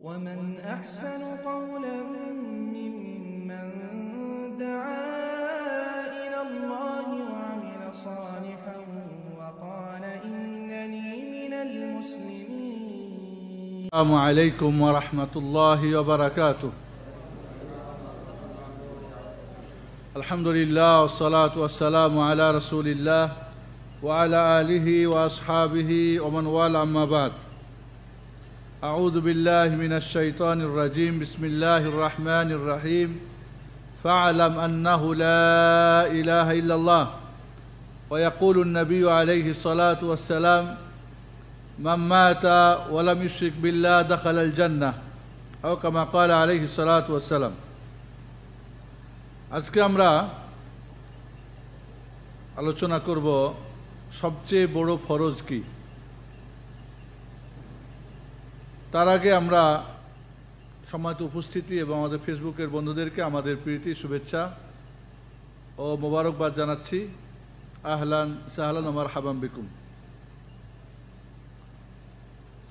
ومن أحسن قولا ممن دعا إلى الله وعمل صالحا وقال إنني من المسلمين السلام عليكم ورحمة الله وبركاته الحمد لله والصلاة والسلام على رسول الله وعلى آله وأصحابه ومن والى أما بعد أعوذ بالله من الشيطان الرجيم بسم الله الرحمن الرحيم فاعلم أنه لا إله إلا الله ويقول النبي عليه الصلاة والسلام من مات ولم يشرك بالله دخل الجنة أو كما قال عليه الصلاة والسلام আজকে আমরা আলোচনা করব সবচেয়ে বড় ফরজ কী তার আগে আমরা সম্মানিত উপস্থিতি এবং আমাদের ফেসবুকের বন্ধুদেরকে আমাদের প্রীতি শুভেচ্ছা ও মোবারকবাদ জানাচ্ছি আহলান সাহলান আমার হাবাম বিকুম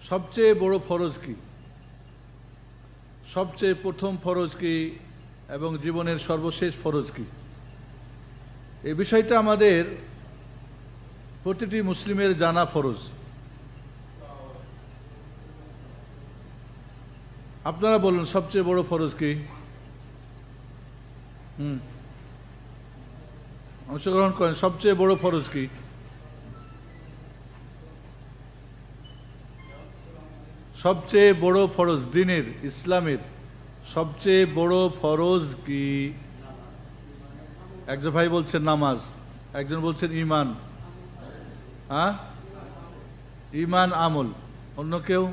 সবচেয়ে বড় ফরজ কি সবচেয়ে প্রথম ফরজ কি এবং জীবনের সর্বশেষ ফরজ কি এই বিষয়টা আমাদের প্রতিটি মুসলিমের জানা ফরজ আপনারা বলুন সবচেয়ে বড় ফরজ কি হুম অংশগ্রহণ করেন সবচেয়ে বড় ফরজ কি সবচেয়ে বড় ফরজ দিনের ইসলামের সবচেয়ে বড় ফরজ কি একজন ভাই বলছেন নামাজ একজন বলছেন ইমান হ্যাঁ ইমান আমল অন্য কেউ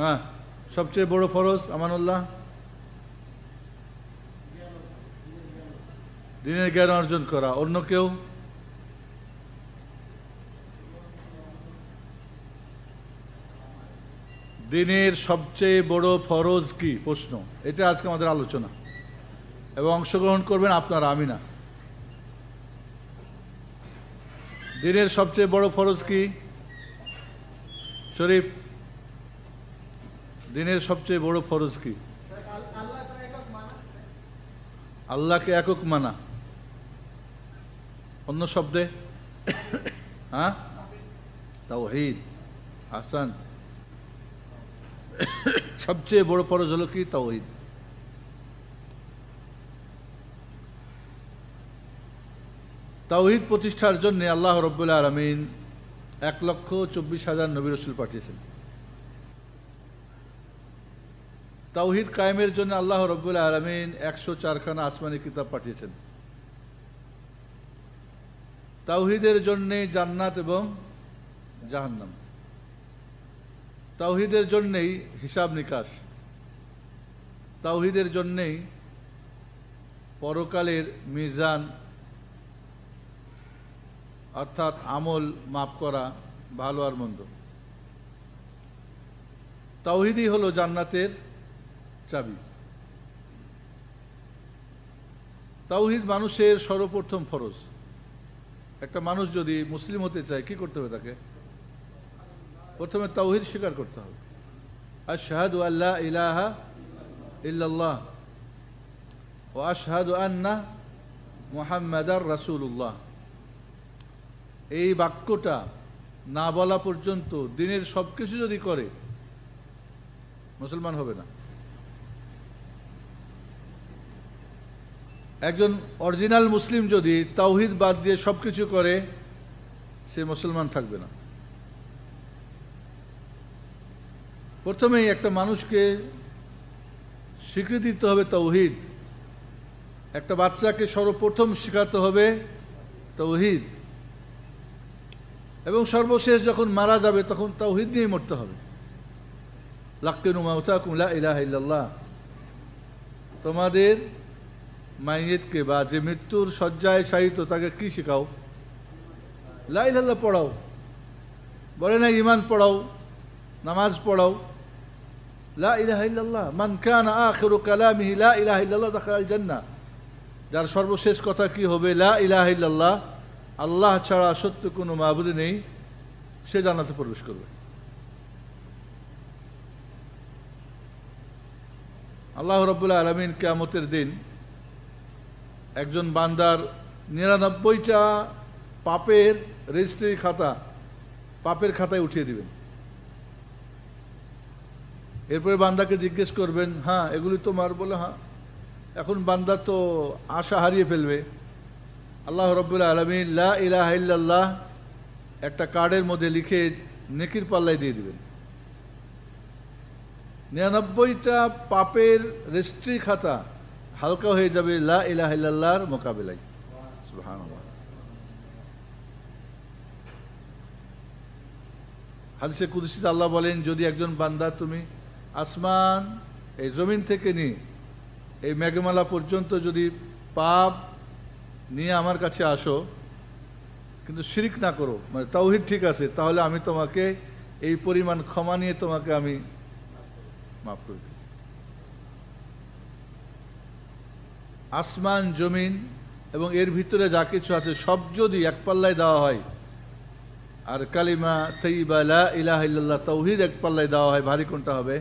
হ্যাঁ সবচেয়ে বড় ফরজ আমানুল্লাহ দিনের জ্ঞান অর্জন করা অন্য কেউ দিনের সবচেয়ে বড় ফরজ কি প্রশ্ন এটা আজকে আমাদের আলোচনা এবং অংশগ্রহণ করবেন আপনারা আমি না দিনের সবচেয়ে বড় ফরজ কি শরীফ দিনের সবচেয়ে বড় ফরজ কি আল্লাহকে একক মানা অন্য শব্দে হ্যাঁ তাওহিদ আসান সবচেয়ে বড় ফরজ হলো কি তাওহিদ তাওহিদ প্রতিষ্ঠার জন্য আল্লাহ রব্বুল্লা আলমিন এক লক্ষ চব্বিশ হাজার নবী রসুল পাঠিয়েছেন তাওহিদ কায়েমের জন্য আল্লাহ রব্বুল আলমিন একশো চারখানা আসমানি কিতাব পাঠিয়েছেন তাওহিদের জন্যে জান্নাত এবং জাহান্নাম তাওহিদের জন্যেই হিসাব নিকাশ তাওহিদের জন্যেই পরকালের মিজান অর্থাৎ আমল মাপ করা ভালো আর মন্দ তাওহিদই হলো জান্নাতের চাবি তাওহিদ মানুষের সর্বপ্রথম ফরজ একটা মানুষ যদি মুসলিম হতে চায় কি করতে হবে তাকে প্রথমে তাওহিদ স্বীকার করতে হবে আর শাহাদু আল্লাহ ইলাহা ইল্লাল্লাহ ও আশহাদু আন্না মোহাম্মদার রাসুল্লাহ এই বাক্যটা না বলা পর্যন্ত দিনের সব কিছু যদি করে মুসলমান হবে না একজন অরিজিনাল মুসলিম যদি তাওহিদ বাদ দিয়ে সব কিছু করে সে মুসলমান থাকবে না প্রথমেই একটা মানুষকে স্বীকৃতি দিতে হবে তৌহিদ একটা বাচ্চাকে সর্বপ্রথম শেখাতে হবে তৌহিদ এবং সর্বশেষ যখন মারা যাবে তখন তাওহিদ নিয়ে মরতে হবে লাক্কিনুমাউতা কুমলা ইলাহ ইল্লাল্লাহ তোমাদের মাইয়েতকে বা যে মৃত্যুর শয্যায় সাহিত্য তাকে কি শেখাও লাইলাল্লাহ পড়াও বলে না ইমান পড়াও নামাজ পড়াও লা ইলাহ ইল্লাল্লাহ যার সর্বশেষ কথা কি হবে লা আল্লাহ ছাড়া সত্য কোনো মাবুদ নেই সে জানাতে প্রবেশ করবে আল্লাহ রবাহ আলমিন কেমতের দিন একজন বান্দার নিরানব্বইটা পাপের রেজিস্ট্রি খাতা পাপের খাতায় উঠিয়ে দিবেন এরপরে বান্দাকে জিজ্ঞেস করবেন হ্যাঁ এগুলি তোমার বলে হ্যাঁ এখন বান্দা তো আশা হারিয়ে ফেলবে আল্লাহ রব্বুল্লা আলমী লা ইলাহ একটা কার্ডের মধ্যে লিখে নেকির পাল্লায় দিয়ে দিবেন নিরানব্বইটা পাপের রেজিস্ট্রি খাতা হালকা হয়ে যাবে লা ইলাহিল্লাহর হাদিসে কুদসিদ আল্লাহ বলেন যদি একজন বান্দা তুমি আসমান এই জমিন থেকে নিয়ে এই মেঘমালা পর্যন্ত যদি পাপ নিয়ে আমার কাছে আসো কিন্তু শিরিক না করো মানে তাওহিদ ঠিক আছে তাহলে আমি তোমাকে এই পরিমাণ ক্ষমা নিয়ে তোমাকে আমি মাফ করি আসমান জমিন এবং এর ভিতরে যা কিছু আছে সব যদি এক পাল্লায় দেওয়া হয় আর কালিমা তৈবা ইলাহ তৌহিদ এক পাল্লায় দেওয়া হয় ভারী কোনটা হবে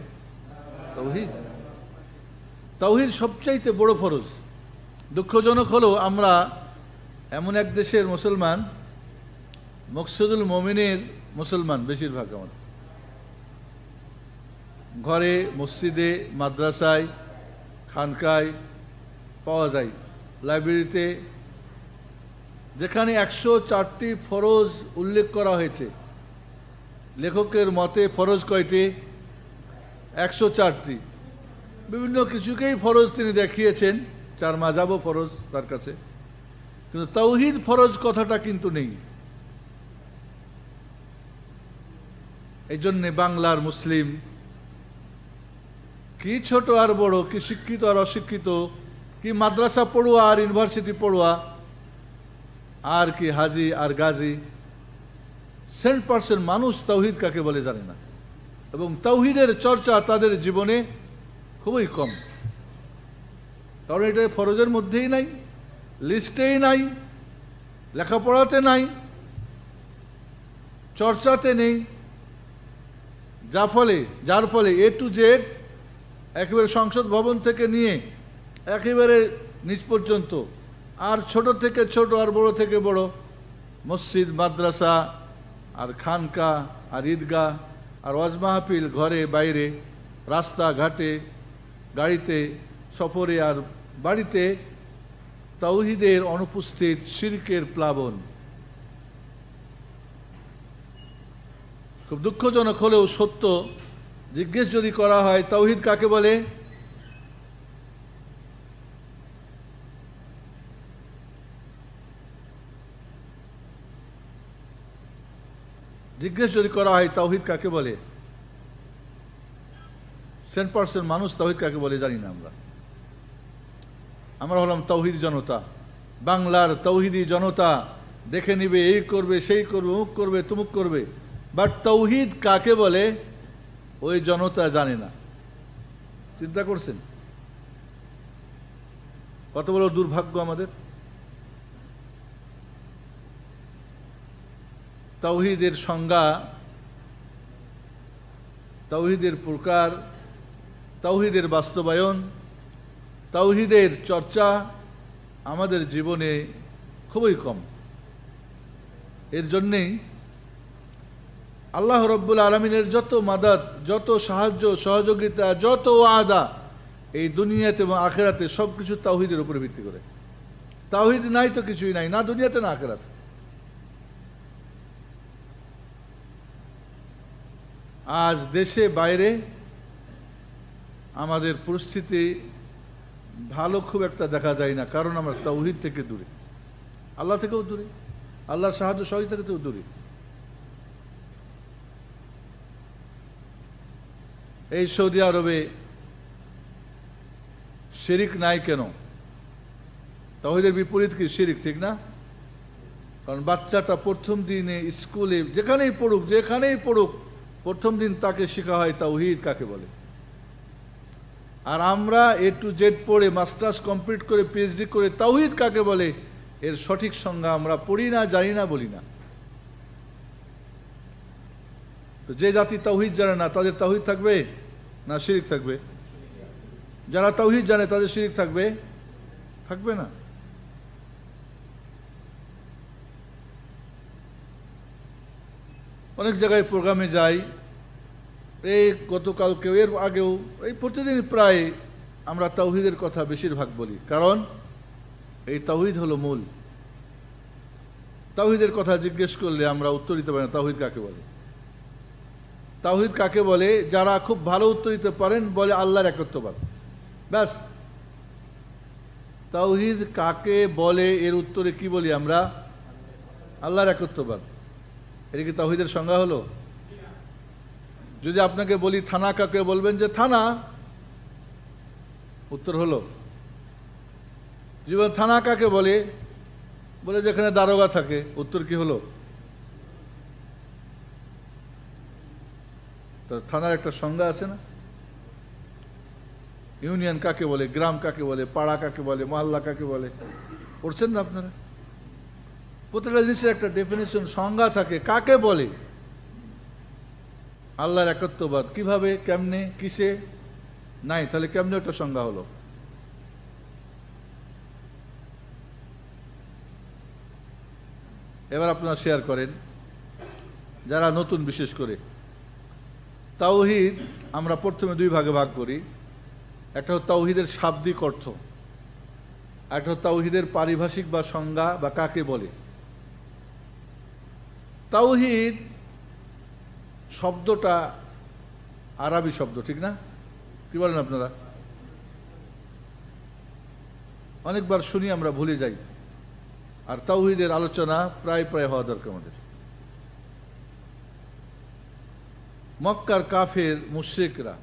তৌহিদ তৌহিদ সবচাইতে বড় ফরজ দুঃখজনক হলো আমরা এমন এক দেশের মুসলমান মকসুদুল মমিনের মুসলমান বেশিরভাগ আমাদের ঘরে মসজিদে মাদ্রাসায় খানকায় পাওয়া যায় লাইব্রেরিতে যেখানে একশো চারটি ফরজ উল্লেখ করা হয়েছে লেখকের মতে ফরজ কয়টি একশো চারটি বিভিন্ন কিছুকেই ফরজ তিনি দেখিয়েছেন চার মাজাব ফরজ তার কাছে কিন্তু তৌহিদ ফরজ কথাটা কিন্তু নেই এই জন্যে বাংলার মুসলিম কি ছোট আর বড় কি শিক্ষিত আর অশিক্ষিত কি মাদ্রাসা পড়ুয়া আর ইউনিভার্সিটি পড়ুয়া আর কি হাজি আর গাজী সেন্ট পার্সেন্ট মানুষ তৌহিদ কাকে বলে জানে না এবং তৌহিদের চর্চা তাদের জীবনে খুবই কম কারণ এটা ফরজের মধ্যেই নাই লিস্টেই নাই লেখাপড়াতে নাই চর্চাতে নেই যা ফলে যার ফলে এ টু জেড একেবারে সংসদ ভবন থেকে নিয়ে একেবারে নিজ পর্যন্ত আর ছোট থেকে ছোট আর বড় থেকে বড় মসজিদ মাদ্রাসা আর খানকা আর ঈদগাহ আর ওয়াজ মাহফিল ঘরে বাইরে রাস্তাঘাটে গাড়িতে সফরে আর বাড়িতে তাওহিদের অনুপস্থিত সিরকের প্লাবন খুব দুঃখজনক হলেও সত্য জিজ্ঞেস যদি করা হয় তাওহিদ কাকে বলে জিজ্ঞেস যদি করা হয় তাওহিদ কাকে বলে সেন্ট পার্সেন্ট মানুষ তাওহিদ কাকে বলে জানি না আমরা আমরা হলাম তৌহিদ জনতা বাংলার তৌহিদি জনতা দেখে নিবে এই করবে সেই করবে উমুক করবে তুমুক করবে বাট তৌহিদ কাকে বলে ওই জনতা জানে না চিন্তা করছেন কত বড় দুর্ভাগ্য আমাদের তৌহিদের সংজ্ঞা তাওহিদের প্রকার তাওহিদের বাস্তবায়ন তৌহিদের চর্চা আমাদের জীবনে খুবই কম এর জন্যেই আল্লাহ রব্বুল আলমিনের যত মাদাত যত সাহায্য সহযোগিতা যত আদা এই দুনিয়াতে এবং আখেরাতে সব কিছু তাওহিদের উপরে ভিত্তি করে তাওহিদ নাই তো কিছুই নাই না দুনিয়াতে না আখেরাতে আজ দেশে বাইরে আমাদের পরিস্থিতি ভালো খুব একটা দেখা যায় না কারণ আমরা তাওহিদ থেকে দূরে আল্লাহ থেকেও দূরে আল্লাহর সাহায্য সহযোগিতা থেকেও দূরে এই সৌদি আরবে শিরিক নাই কেন তাহিদের বিপরীত কি শিরিক ঠিক না কারণ বাচ্চাটা প্রথম দিনে স্কুলে যেখানেই পড়ুক যেখানেই পড়ুক প্রথম দিন তাকে শেখা হয় তাওহিদ কাকে বলে আর আমরা এ টু জেড পড়ে মাস্টার্স কমপ্লিট করে পিএইচডি করে তাওহিদ কাকে বলে এর সঠিক সংজ্ঞা আমরা পড়ি না জানি না বলি না তো যে জাতি তাওহিদ জানে না তাদের তাওহিদ থাকবে না শিরিক থাকবে যারা তাওহিদ জানে তাদের শিরিক থাকবে থাকবে না অনেক জায়গায় প্রোগ্রামে যাই এই গতকালকেও এর আগেও এই প্রতিদিন প্রায় আমরা তাহিদের কথা বেশিরভাগ বলি কারণ এই তাহিদ হলো মূল তাহিদের কথা জিজ্ঞেস করলে আমরা উত্তর দিতে পারি না তাহিদ কাকে বলে তাহিদ কাকে বলে যারা খুব ভালো উত্তর দিতে পারেন বলে আল্লাহর একত্ববাদ ব্যাস তাহিদ কাকে বলে এর উত্তরে কি বলি আমরা আল্লাহর একত্ববাদ এটা কি তাহিদের সংজ্ঞা হলো যদি আপনাকে বলি থানা কাকে বলবেন যে থানা উত্তর হলো জীবন থানা কাকে বলে বলে যেখানে দারোগা থাকে উত্তর কি হলো তো থানার একটা সংজ্ঞা আছে না ইউনিয়ন কাকে বলে গ্রাম কাকে বলে পাড়া কাকে বলে মহল্লা কাকে বলে পড়ছেন না আপনারা প্রতিটা জিনিসের একটা ডেফিনেশন সংজ্ঞা থাকে কাকে বলে আল্লাহর একত্ববাদ কিভাবে কেমনে কিসে নাই তাহলে কেমনে একটা সংজ্ঞা হলো এবার আপনারা শেয়ার করেন যারা নতুন বিশেষ করে তাওহিদ আমরা প্রথমে দুই ভাগে ভাগ করি একটা হচ্ছে তাওহিদের শাব্দিক অর্থ একটা তাওহিদের পারিভাষিক বা সংজ্ঞা বা কাকে বলে তাওহিদ শব্দটা আরবি শব্দ ঠিক না কি বলেন আপনারা অনেকবার শুনি আমরা ভুলে যাই আর তাওহিদের আলোচনা প্রায় প্রায় হওয়া দরকার আমাদের মক্কার কাফের মুশ্রিকরা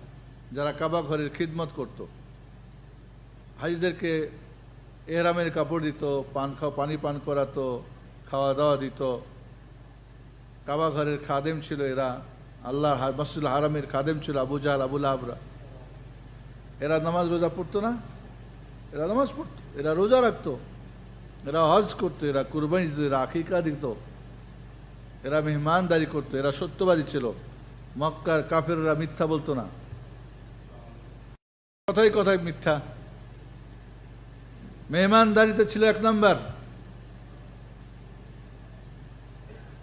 যারা কাবা ঘরের খিদমত করত হাজিদেরকে এহরামের কাপড় দিত পান খাওয়া পানি পান করাতো খাওয়া দাওয়া দিত কাবা ঘরের খাদেম ছিল এরা আল্লাহ মাসুল হারামের খাদেম ছিল আবু জাল আবুল আবরা এরা নামাজ রোজা পড়তো না এরা নামাজ পড়তো এরা রোজা রাখতো এরা হজ করতো এরা কুরবানি দিত এরা আকিকা দিত এরা মেহমানদারি করতো এরা সত্যবাদী ছিল মক্কার কাফেররা মিথ্যা বলতো না কথায় কথায় মিথ্যা মেহমানদারিতে ছিল এক নম্বর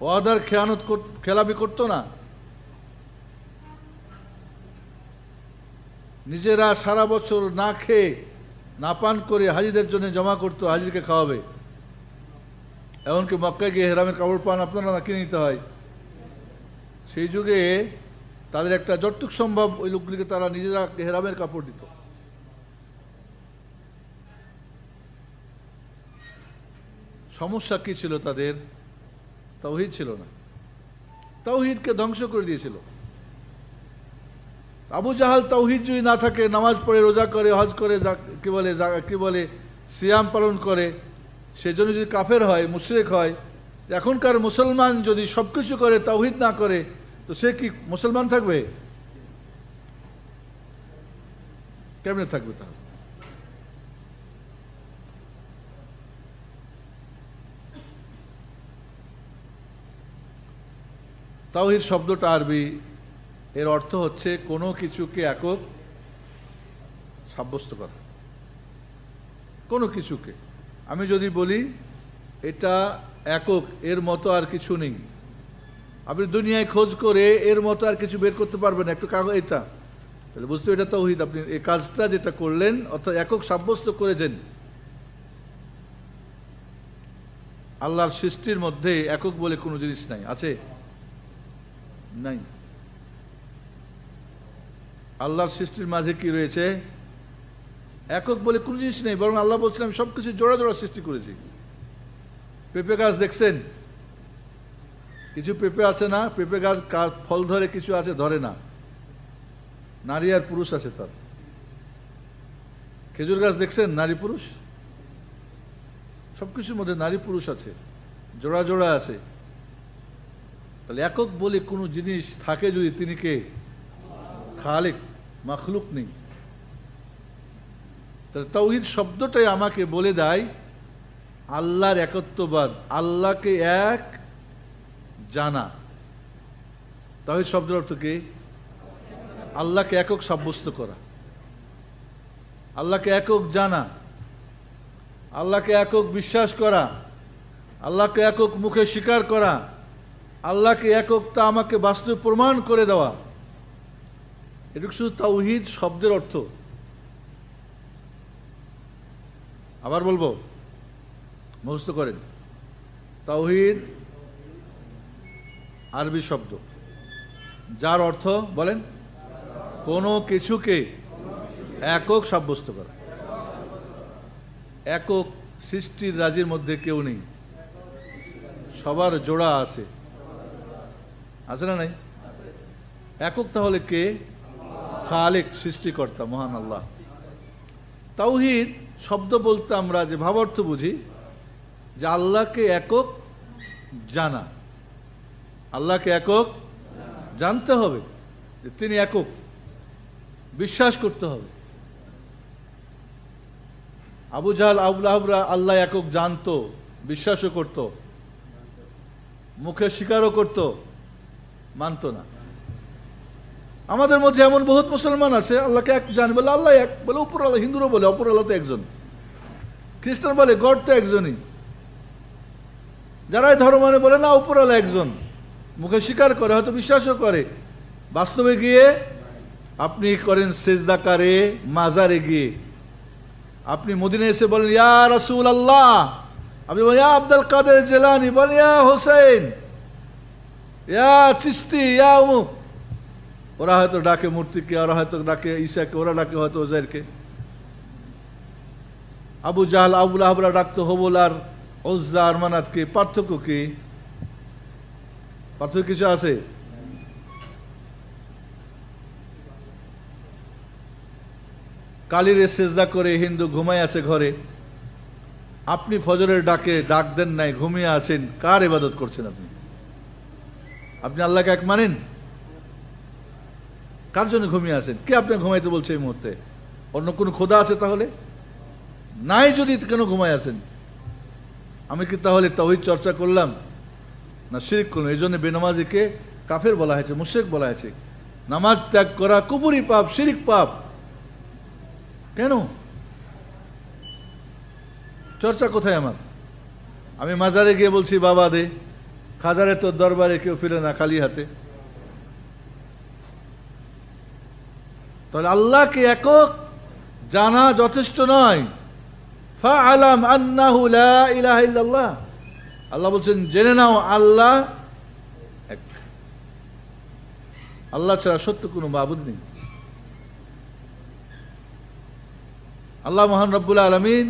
ওয়াদার খেয়ানত খেলাপি করতো না নিজেরা সারা বছর না খেয়ে না পান করে হাজিদের জন্য জমা করতো হাজিরকে খাওয়াবে এমনকি মক্কায় গিয়ে হেরামের কাপড় পান আপনারা না কিনে নিতে হয় সেই যুগে তাদের একটা যতটুক সম্ভব ওই লোকগুলিকে তারা নিজেরা হেরামের কাপড় দিত সমস্যা কী ছিল তাদের তৌহিদ ছিল না তৌহিদকে ধ্বংস করে দিয়েছিল আবু জাহাল তৌহিদ যদি না থাকে নামাজ পড়ে রোজা করে হজ করে কি বলে কি বলে সিয়াম পালন করে সেজন্য যদি কাফের হয় মুশরেক হয় এখনকার মুসলমান যদি সব কিছু করে তৌহিদ না করে তো সে কি মুসলমান থাকবে কেমনে থাকবে তাহলে তাওহিদ শব্দটা আরবি এর অর্থ হচ্ছে কোনো কিছুকে একক সাব্যস্ত করা কোনো কিছুকে আমি যদি বলি এটা একক এর মতো আর কিছু নেই আপনি দুনিয়ায় খোঁজ করে এর মতো আর কিছু বের করতে পারবেন না একটু কাগজ এটা তাহলে বুঝতে এটা তৌহিদ আপনি এই কাজটা যেটা করলেন অর্থাৎ একক সাব্যস্ত করেছেন আল্লাহর সৃষ্টির মধ্যে একক বলে কোনো জিনিস নাই আছে নাই আল্লাহর সৃষ্টির মাঝে কি রয়েছে একক বলে কোন জিনিস নেই বরং আল্লাহ বলছেন আমি সবকিছু জোড়া জোড়া সৃষ্টি করেছি পেঁপে গাছ দেখছেন কিছু পেঁপে আছে না পেঁপে গাছ ফল ধরে কিছু আছে ধরে না নারী আর পুরুষ আছে তার খেজুর গাছ দেখছেন নারী পুরুষ সবকিছুর মধ্যে নারী পুরুষ আছে জোড়া জোড়া আছে তাহলে একক বলে কোনো জিনিস থাকে যদি তিনি কে খালেক মাখলুক নেই তাহলে তৌহিদ শব্দটাই আমাকে বলে দেয় আল্লাহর একত্ববাদ আল্লাহকে এক জানা তাহিদ শব্দের অর্থ কি আল্লাহকে একক সাব্যস্ত করা আল্লাহকে একক জানা আল্লাহকে একক বিশ্বাস করা আল্লাহকে একক মুখে স্বীকার করা আল্লাহকে এককতা আমাকে বাস্তব প্রমাণ করে দেওয়া এটুকু শুধু তাওহিদ শব্দের অর্থ আবার বলবো মুখস্থ করেন তাওহিদ আরবি শব্দ যার অর্থ বলেন কোনো কিছুকে একক সাব্যস্ত করা একক সৃষ্টির রাজির মধ্যে কেউ নেই সবার জোড়া আছে আছে না নাই একক তাহলে কে খালেক সৃষ্টিকর্তা মহান আল্লাহ তাওহিদ শব্দ বলতে আমরা যে ভাবার্থ বুঝি যে আল্লাহকে একক জানা আল্লাহকে একক জানতে হবে যে তিনি একক বিশ্বাস করতে হবে আবু জাহাল আবুল্লাহরা আল্লাহ একক জানতো বিশ্বাসও করত মুখে স্বীকারও করতো মানত না আমাদের মধ্যে এমন বহুত মুসলমান আছে আল্লাহকে এক জান বলে আল্লাহ এক বলে উপর আল্লাহ হিন্দুরা বলে অপর আল্লাহ তো একজন খ্রিস্টান বলে গড তো একজনই যারাই ধর্ম মানে বলে না উপর আল্লাহ একজন মুখে স্বীকার করে হয়তো বিশ্বাসও করে বাস্তবে গিয়ে আপনি করেন সেজদাকারে মাজারে গিয়ে আপনি মদিনে এসে বলেন ইয়া রাসুল আল্লাহ আপনি বলেন ইয়া আব্দুল কাদের জেলানি বলেন ইয়া হোসেন ইয়া চিস্তি ইয়া অমুক ওরা হয়তো ডাকে মূর্তিকে ওরা হয়তো ডাকে ঈশাকে ওরা ডাকে হয়তো ওজাইরকে আবু জাহাল আবুল আহবরা ডাকতো হবল আর ওজ্জা আর মানাতকে পার্থক্য কি পার্থক্য কিছু আছে কালিরে সেজদা করে হিন্দু ঘুমাই আছে ঘরে আপনি ফজরের ডাকে ডাক দেন নাই ঘুমিয়ে আছেন কার ইবাদত করছেন আপনি আপনি আল্লাহকে এক মানেন কার জন্য ঘুমিয়ে আছেন কে আপনাকে ঘুমাইতে বলছে এই মুহূর্তে অন্য কোনো খোদা আছে তাহলে নাই যদি কেন ঘুমাই আছেন আমি কি তাহলে তাহিদ চর্চা করলাম না শিরিক করলাম এই জন্য বেনামাজিকে কাফের বলা হয়েছে মুশেক বলা হয়েছে নামাজ ত্যাগ করা কুপুরি পাপ শিরিক পাপ কেন চর্চা কোথায় আমার আমি মাজারে গিয়ে বলছি বাবা দে খাজারে তোর দরবারে কেউ ফিরে না খালি হাতে তাহলে আল্লাহকে একক জানা যথেষ্ট নয় আল্লাহ বলছেন জেনে নাও আল্লাহ আল্লাহ ছাড়া সত্য কোনো বাবুদ নেই আল্লাহ মহান রব্বুল আলমিন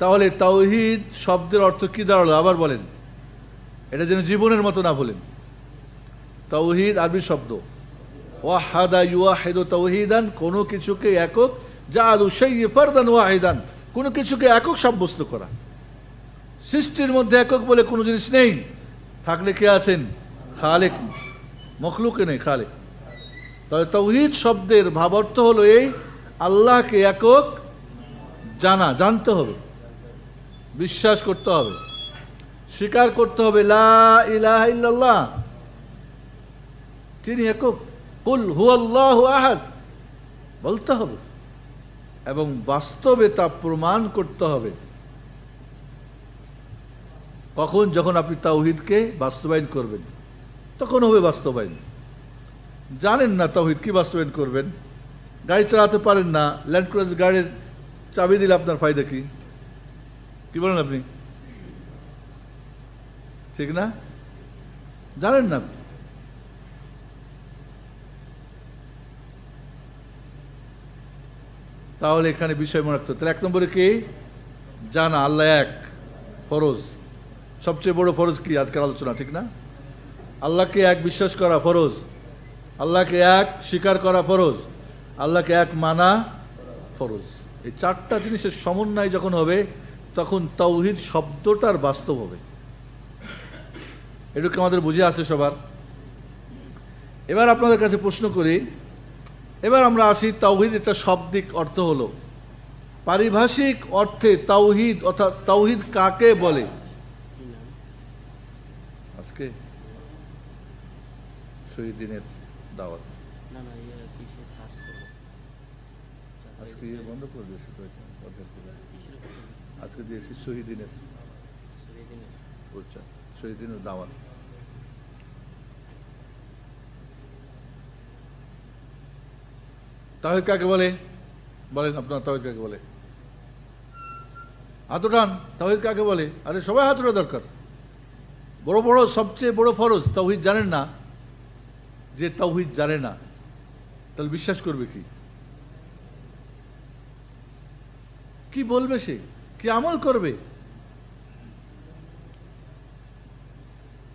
তাহলে তাওহিদ শব্দের অর্থ কি দাঁড়ালো আবার বলেন এটা যেন জীবনের মতো না ভুলেন তৌহিদ আরবি শব্দ ওয়াহাদা ইউয়াহিদ তৌহিদান কোনো কিছুকে একক যা আলু সেই ওয়াহিদান কোনো কিছুকে একক সাব্যস্ত করা সৃষ্টির মধ্যে একক বলে কোনো জিনিস নেই থাকলে কে আছেন খালেক মখলুকে নেই খালেক তবে তৌহিদ শব্দের ভাবার্থ হলো এই আল্লাহকে একক জানা জানতে হবে বিশ্বাস করতে হবে স্বীকার করতে হবে লা তিনি বলতে হবে এবং বাস্তবে তা প্রমাণ করতে হবে কখন যখন আপনি তাওহিদকে বাস্তবায়ন করবেন তখন হবে বাস্তবায়ন জানেন না তাওহিদ কি বাস্তবায়ন করবেন গাড়ি চালাতে পারেন না ল্যান্ড ক্রস গাড়ির চাবি দিলে আপনার ফায়দা কি কি বলেন আপনি ঠিক না জানেন না তাহলে এখানে বিষয় মনে রাখতে তাহলে এক নম্বরে কি জানা আল্লাহ এক ফরজ সবচেয়ে বড় ফরজ কি আজকের আলোচনা ঠিক না আল্লাহকে এক বিশ্বাস করা ফরজ আল্লাহকে এক স্বীকার করা ফরজ আল্লাহকে এক মানা ফরজ এই চারটা জিনিসের সমন্বয় যখন হবে তখন তৌহিদ শব্দটার বাস্তব হবে এটুকু আমাদের বুঝে আছে সবার এবার আপনাদের কাছে প্রশ্ন করি এবার আমরা আসি তাওহিদ একটা শব্দিক অর্থ হলো পারিভাষিক অর্থে তাওহিদ অর্থাৎ তাওহিদ কাকে বলে আজকে শহীদিনের দাওয়াত ইয়ে আজকে ইয়ে দিয়েছি শহীদিনের উচ্চারণ শহীদিন দাওয়াত তাহিদ কাকে বলে বলেন আপনার তাহিদ কাকে বলে হাত উঠান তাহিদ কাকে বলে আরে সবাই হাত উঠা দরকার বড় বড় সবচেয়ে বড় ফরজ তাহিদ জানেন না যে তাহিদ জানে না তাহলে বিশ্বাস করবে কি কি বলবে সে কি আমল করবে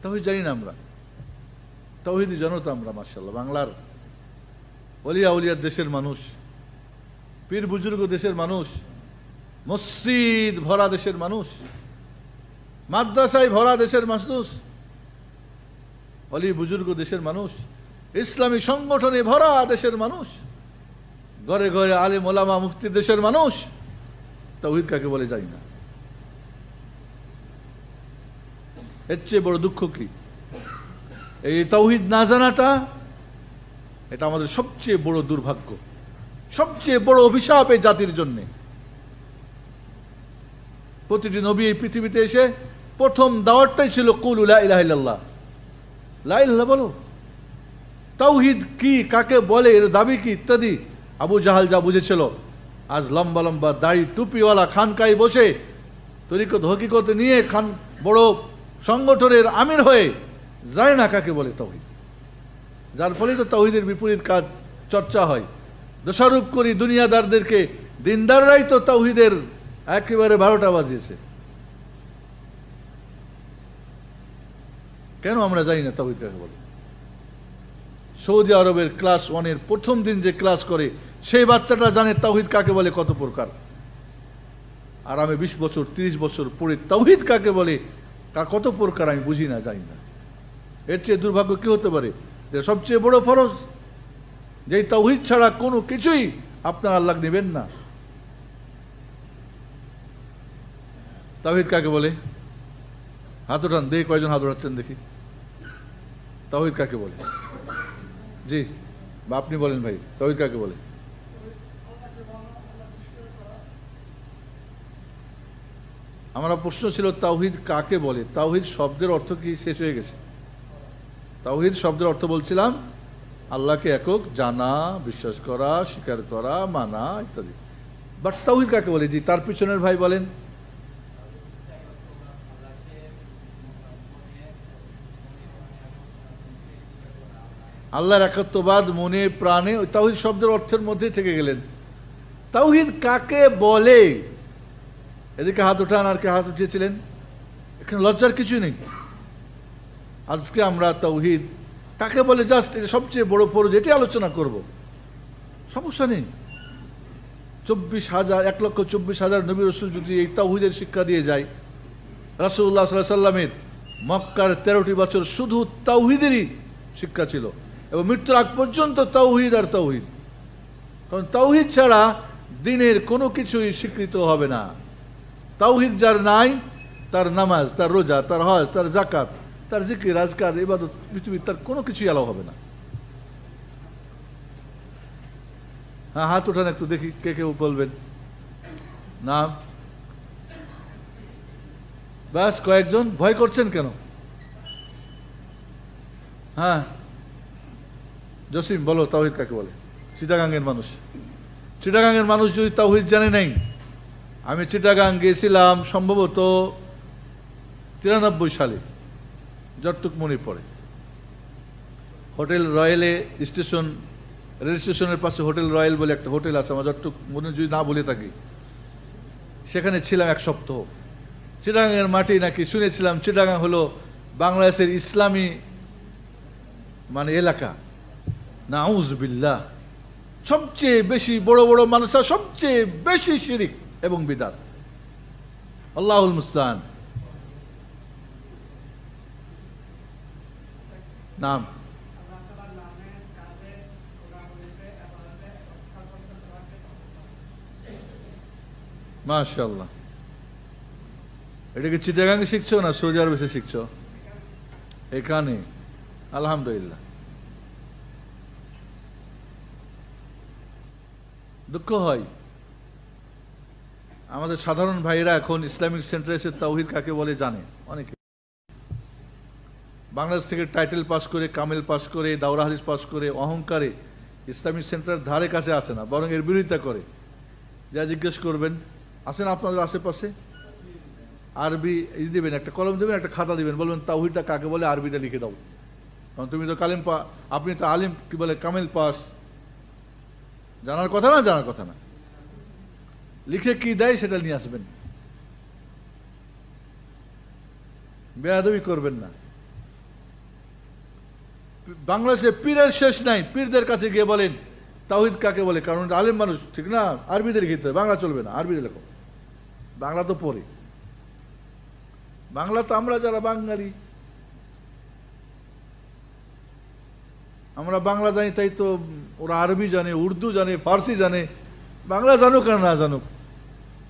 তাহিদ জানি না আমরা জানো তো আমরা মার্শাল্লাহ বাংলার অলিয়া উলিয়ার দেশের মানুষ পীর বুজুর্গ দেশের মানুষ মসজিদ ভরা দেশের মানুষ মাদ্রাসায় ভরা দেশের মানুষ অলি বুজুর্গ দেশের মানুষ ইসলামী সংগঠনে ভরা দেশের মানুষ ঘরে ঘরে আলে মোলামা মুফতি দেশের মানুষ তহিদ কাকে বলে জানি না এর চেয়ে বড় দুঃখ কি এই তৌহিদ না জানাটা এটা আমাদের সবচেয়ে বড় দুর্ভাগ্য সবচেয়ে বড় অভিশাপ এই জাতির জন্য প্রতিটি নবী এই পৃথিবীতে এসে প্রথম দাওয়ারটাই ছিল কুল উল্লাহ লাইল্লাহ বলো তাওহিদ কি কাকে বলে এর দাবি কি ইত্যাদি আবু জাহাল যা বুঝেছিল আজ লম্বা লম্বা দাড়ি টুপিওয়ালা খানকাই বসে তরিকত হকিকত নিয়ে খান বড় সংগঠনের আমির হয়ে যায় না কাকে বলে তহিদ যার ফলে তো তহিদের বিপরীত কাজ চর্চা হয় দোষারোপ করি দুনিয়াদারদেরকে দিনদাররাই তো তৌহিদের একেবারে বারোটা বাজিয়েছে কেন আমরা জানি না তৌহিদ কাকে বলে সৌদি আরবের ক্লাস ওয়ানের প্রথম দিন যে ক্লাস করে সেই বাচ্চাটা জানে তাওহিদ কাকে বলে কত প্রকার আর আমি বিশ বছর ৩০ বছর পড়ে তাওহিদ কাকে বলে তা কত প্রকার আমি বুঝি না জানি না এর চেয়ে দুর্ভাগ্য কী হতে পারে যে সবচেয়ে বড় ফরজ যে তৌহিদ ছাড়া কোনো কিছুই আপনার আল্লাহ নেবেন না তাহিদ কাকে বলে হাত উঠান দেখি কয়জন হাত উঠাচ্ছেন দেখি তাহিদ কাকে বলে জি বা আপনি বলেন ভাই তাহিদ কাকে বলে আমরা প্রশ্ন ছিল তাওহিদ কাকে বলে তাওহিদ শব্দের অর্থ কি শেষ হয়ে গেছে তাওহিদ শব্দের অর্থ বলছিলাম আল্লাহকে একক জানা বিশ্বাস করা স্বীকার করা মানা ইত্যাদি বাট তাওহিদ কাকে বলে জি তার পিছনের ভাই বলেন আল্লাহর একাত্মবাদ মনে প্রাণে তাওহিদ শব্দের অর্থের মধ্যে থেকে গেলেন তাওহিদ কাকে বলে এদিকে হাত উঠান আর কে হাত উঠিয়েছিলেন এখানে লজ্জার কিছুই নেই আজকে আমরা তাউহিদ কাকে বলে জাস্ট এটা সবচেয়ে বড় ফরজ এটি আলোচনা করব সমস্যা নেই চব্বিশ হাজার এক লক্ষ চব্বিশ হাজার নবী রসুল যদি এই তাহিদের শিক্ষা দিয়ে যায় রাসুল্লাহ সাল্লাহ সাল্লামের মক্কার তেরোটি বছর শুধু তাওহিদেরই শিক্ষা ছিল এবং মৃত্যুর আগ পর্যন্ত তাওহিদ আর তাওহিদ কারণ তাওহিদ ছাড়া দিনের কোনো কিছুই স্বীকৃত হবে না তাওহিদ যার নাই তার নামাজ তার রোজা তার হজ তার জাকাত তার জিকির রাজকার ইবাদত পৃথিবীর তার কোনো কিছুই অ্যালাউ হবে না হ্যাঁ হাত ওঠান একটু দেখি কে কেউ বলবেন নাম ব্যাস কয়েকজন ভয় করছেন কেন হ্যাঁ জসিম বলো তাওহিদ কাকে বলে চিটাগাঙ্গের মানুষ চিটাগাঙ্গের মানুষ যদি তাওহিদ জানে নাই আমি চিটাগাং গিয়েছিলাম সম্ভবত তিরানব্বই সালে যতটুক মনে পড়ে হোটেল রয়েলে স্টেশন রেল স্টেশনের পাশে হোটেল রয়েল বলে একটা হোটেল আছে আমার যতটুক মনে যদি না বলে থাকি সেখানে ছিলাম এক সপ্তাহ চিটাগাঙের মাটি নাকি শুনেছিলাম চিটাগাং হলো বাংলাদেশের ইসলামী মানে এলাকা না বিল্লাহ সবচেয়ে বেশি বড় বড় মানুষরা সবচেয়ে বেশি শিরিক এবং বিদাত আল্লাহুল মুস্তান নাম মাশাল্লাহ এটা কি চিটাগাঙ্গে শিখছো না সৌদি আরবে শিখছো এখানে আলহামদুলিল্লাহ দুঃখ হয় আমাদের সাধারণ ভাইয়েরা এখন ইসলামিক সেন্টারে এসে তাওহিদ কাকে বলে জানে অনেকে বাংলাদেশ থেকে টাইটেল পাস করে কামেল পাস করে দাওরা হাদিস পাস করে অহংকারে ইসলামিক সেন্টার ধারে কাছে আসে না বরং এর বিরোধিতা করে যা জিজ্ঞেস করবেন আসেন আপনাদের আশেপাশে আরবি ই দেবেন একটা কলম দেবেন একটা খাতা দেবেন বলবেন তাওহিদটা কাকে বলে আরবিটা লিখে দাও কারণ তুমি তো কালিম পা আপনি তো আলিম কী বলে কামেল পাস জানার কথা না জানার কথা না লিখে কি দেয় সেটা নিয়ে আসবেন বেয়াদবি করবেন না বাংলাদেশে পীরের শেষ নাই পীরদের কাছে গিয়ে বলেন তাহিদ কাকে বলে কারণ আলেম মানুষ ঠিক না আরবিদের লিখিতে বাংলা চলবে না আরবিদের লেখো বাংলা তো পড়ে বাংলা তো আমরা যারা বাঙালি আমরা বাংলা জানি তাই তো ওরা আরবি জানে উর্দু জানে ফার্সি জানে বাংলা জানুক আর না জানুক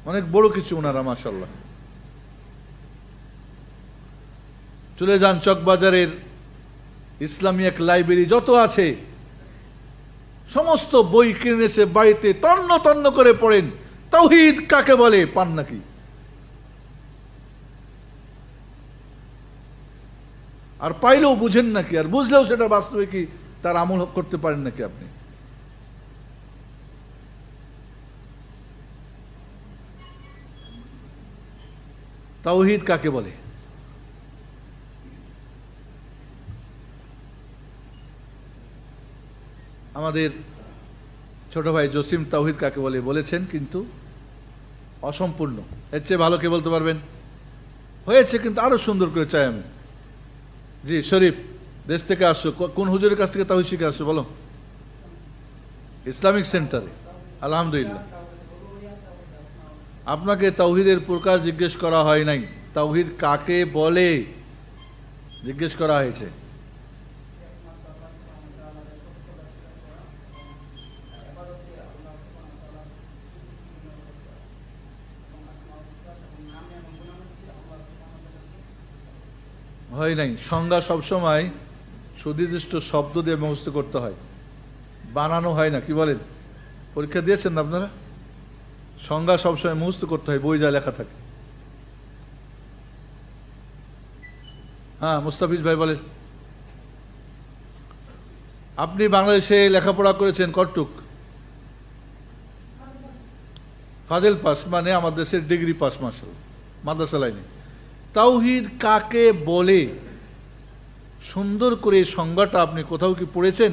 অনেক বড় কিছু ওনারা মাসাল্লাহ চলে যান চকবাজারের ইসলামী এক লাইব্রেরি যত আছে সমস্ত বই কিনেছে বাড়িতে তন্ন তন্ন করে পড়েন তৌহিদ কাকে বলে পান নাকি আর পাইলেও বুঝেন নাকি আর বুঝলেও সেটা বাস্তবে কি তার আমল করতে পারেন নাকি আপনি তাওহিদ কাকে বলে আমাদের ছোট ভাই জসিম তাওহিদ কাকে বলে বলেছেন কিন্তু অসম্পূর্ণ এর চেয়ে ভালো কে বলতে পারবেন হয়েছে কিন্তু আরও সুন্দর করে চাই আমি জি শরীফ দেশ থেকে আসছো কোন হুজুরের কাছ থেকে তাহিদ শিখে আসছো বলো ইসলামিক সেন্টারে আলহামদুলিল্লাহ আপনাকে তৌহিদের প্রকার জিজ্ঞেস করা হয় নাই তৌহিদ কাকে বলে জিজ্ঞেস করা হয়েছে হয় নাই সংজ্ঞা সবসময় সুনির্দিষ্ট শব্দ দিয়ে মুখস্থ করতে হয় বানানো হয় না কি বলেন পরীক্ষা দিয়েছেন আপনারা সংজ্ঞা সবসময় মুহস্ত করতে হয় বই যা লেখা থাকে হ্যাঁ মুস্তাফিজ ভাই বলেন আপনি বাংলাদেশে লেখাপড়া করেছেন কটুক ফাজেল পাস মানে আমার দেশের ডিগ্রি পাস মাসাল মাদ্রাসা লাইনে তাওহিদ কাকে বলে সুন্দর করে সংজ্ঞাটা আপনি কোথাও কি পড়েছেন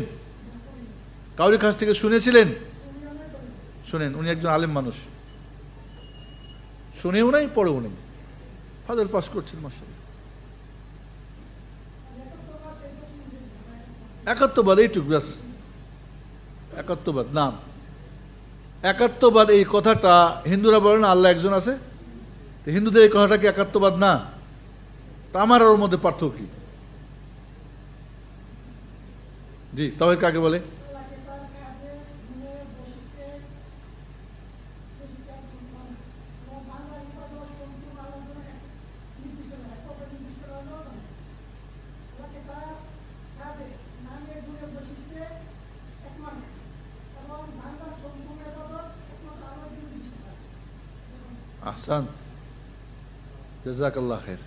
কাউরি কাছ থেকে শুনেছিলেন শুনেন উনি একজন আলেম মানুষ শুনেও নাই পড়েও নেই ফাদল পাস করছেন মাসা একাত্মবাদ এইটুকু ব্যাস একাত্মবাদ নাম একাত্মবাদ এই কথাটা হিন্দুরা বলে না আল্লাহ একজন আছে তো হিন্দুদের এই কথাটা কি একাত্মবাদ না তা আমার ওর মধ্যে পার্থক্য জি তবে কাকে বলে আহসান জাজাকাল্লাহ খের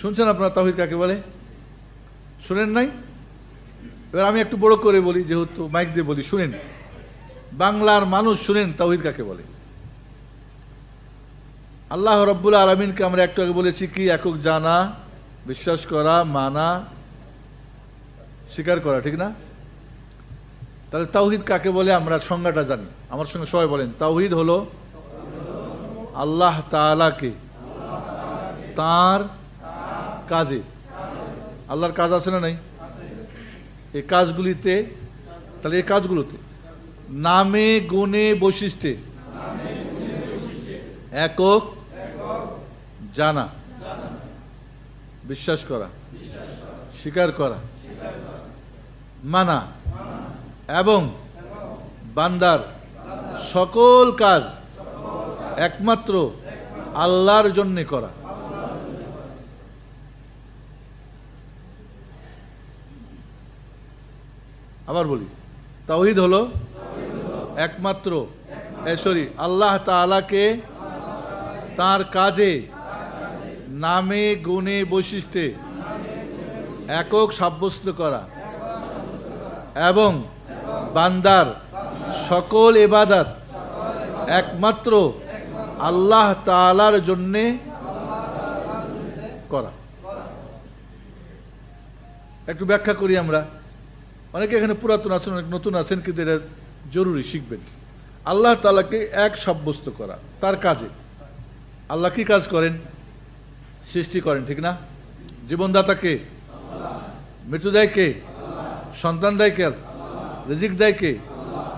শুনছেন আপনার তাহির কাকে বলে শুনেন নাই এবার আমি একটু বড় করে বলি যেহেতু মাইক দিয়ে বলি শুনেন বাংলার মানুষ শুনেন তাহির কাকে বলে আল্লাহ রব্বুল আলমিনকে আমরা একটু আগে বলেছি কি একক জানা বিশ্বাস করা মানা স্বীকার করা ঠিক না তাহলে তাওহিদ কাকে বলে আমরা সংজ্ঞাটা জানি আমার সঙ্গে সবাই বলেন তাওহিদ হলো আল্লাহ তালাকে তার কাজে আল্লাহর কাজ আছে না নাই এ কাজগুলিতে তাহলে এই কাজগুলোতে নামে গুণে বৈশিষ্ট্যে একক জানা বিশ্বাস করা স্বীকার করা মানা এবং বান্দার সকল কাজ একমাত্র আল্লাহর জন্যে করা আবার বলি তাওহিদ হলো একমাত্র সরি আল্লাহ তালাকে তার কাজে নামে গুণে বৈশিষ্ট্যে একক সাব্যস্ত করা এবং বান্দার সকল এবাদাত একমাত্র আল্লাহ তালার জন্যে করা একটু ব্যাখ্যা করি আমরা অনেকে এখানে পুরাতন আছেন অনেক নতুন আছেন কিন্তু এটা জরুরি শিখবেন আল্লাহ তালাকে এক সাব্যস্ত করা তার কাজে আল্লাহ কি কাজ করেন সৃষ্টি করেন ঠিক না জীবনদাতাকে মৃত্যু দেয় কে সন্তান দেয় কে রিজিক দেয় কে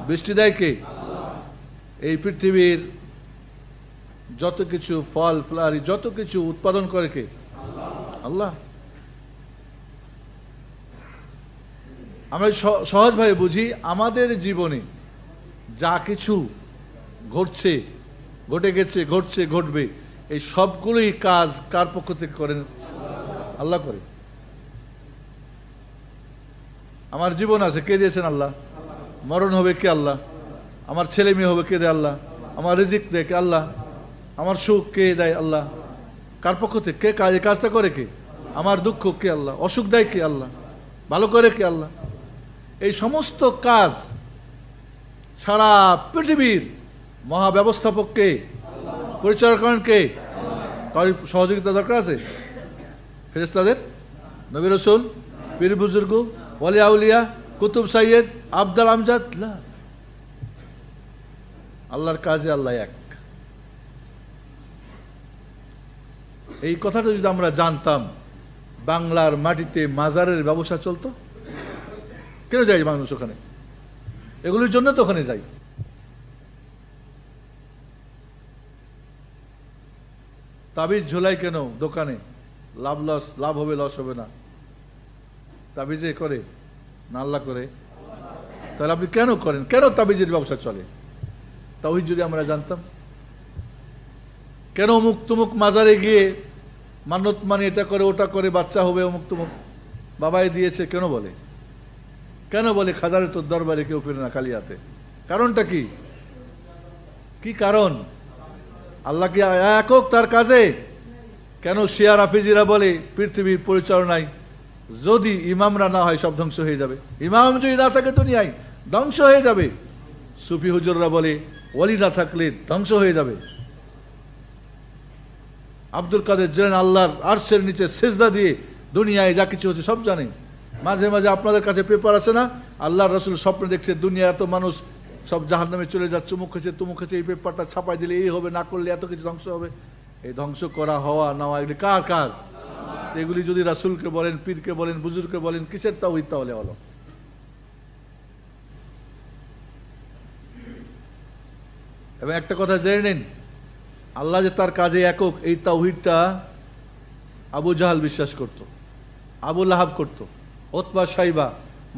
বৃষ্টি দেয় কে এই পৃথিবীর যত কিছু ফল ফ্লারি যত কিছু উৎপাদন করে কে আল্লাহ আমরা সহজভাবে বুঝি আমাদের জীবনে যা কিছু ঘটছে ঘটে গেছে ঘটছে ঘটবে এই সবগুলোই কাজ কার পক্ষ থেকে করেন আল্লাহ করে আমার জীবন আছে কে দিয়েছেন আল্লাহ মরণ হবে কে আল্লাহ আমার ছেলে মেয়ে হবে কে দে আল্লাহ আমার রিজিক দেয় কে আল্লাহ আমার সুখ কে দেয় আল্লাহ কার পক্ষ থেকে কে কাজটা করে কে আমার দুঃখ কে আল্লাহ অসুখ দেয় কে আল্লাহ ভালো করে কে আল্লাহ এই সমস্ত কাজ সারা পৃথিবীর মহাব্যবস্থাপককে পরিচালনা করেন কে তারই সহযোগিতা দরকার আছে ফেরেস্তাদের নবী রসুল বীর বুজুর্গ ওয়ালি আউলিয়া কুতুব সাইয়েদ আবদাল আমজাদ আল্লাহর কাজে আল্লাহ এক এই কথাটা যদি আমরা জানতাম বাংলার মাটিতে মাজারের ব্যবসা চলতো কেন যাই মানুষ ওখানে এগুলির জন্য তো ওখানে যাই তাবিজ ঝোলাই কেন দোকানে লাভ লস লাভ হবে লস হবে না তাবিজে করে নাল্লা করে তাহলে আপনি কেন করেন কেন তাবিজের ব্যবসা চলে তাবিজ যদি আমরা জানতাম কেন মুক্তমুখ মাজারে গিয়ে মানত মানে এটা করে ওটা করে বাচ্চা হবে অমুক তমুক বাবাই দিয়েছে কেন বলে কেন বলে খাজারে তোর দরবারে কেউ ফিরে না খালি হাতে কারণটা কি কি কারণ আল্লাহ কি একক তার কাজে কেন শিয়ার আফিজিরা বলে পৃথিবীর পরিচালনায় যদি ইমামরা না হয় সব ধ্বংস হয়ে যাবে ইমাম যদি না থাকে দুনিয়ায় ধ্বংস হয়ে যাবে সুফি হুজুররা বলে ওলি না থাকলে ধ্বংস হয়ে যাবে আব্দুল কাদের জেন আল্লাহর আর্সের নিচে সেজদা দিয়ে দুনিয়ায় যা কিছু হচ্ছে সব জানেন মাঝে মাঝে আপনাদের কাছে পেপার আছে না আল্লাহর রসুল স্বপ্নে দেখছে দুনিয়া এত মানুষ সব জাহার নামে চলে যাচ্ছে চুমুক খেয়েছে তুমুখ খেছে এই পেপারটা ছাপাই দিলে এই হবে না করলে এত কিছু ধ্বংস হবে এই ধ্বংস করা হওয়া নেওয়া এগুলি কার কাজ এগুলি যদি রাসুলকে বলেন পীরকে বলেন বুজুরকে বলেন কিসের তাওহিদ তাহলে হলো এবং একটা কথা জেনে নিন আল্লাহ যে তার কাজে একক এই তাওহিদটা আবু জাহাল বিশ্বাস করত। আবু লাহাব করত। ওতবা সাইবা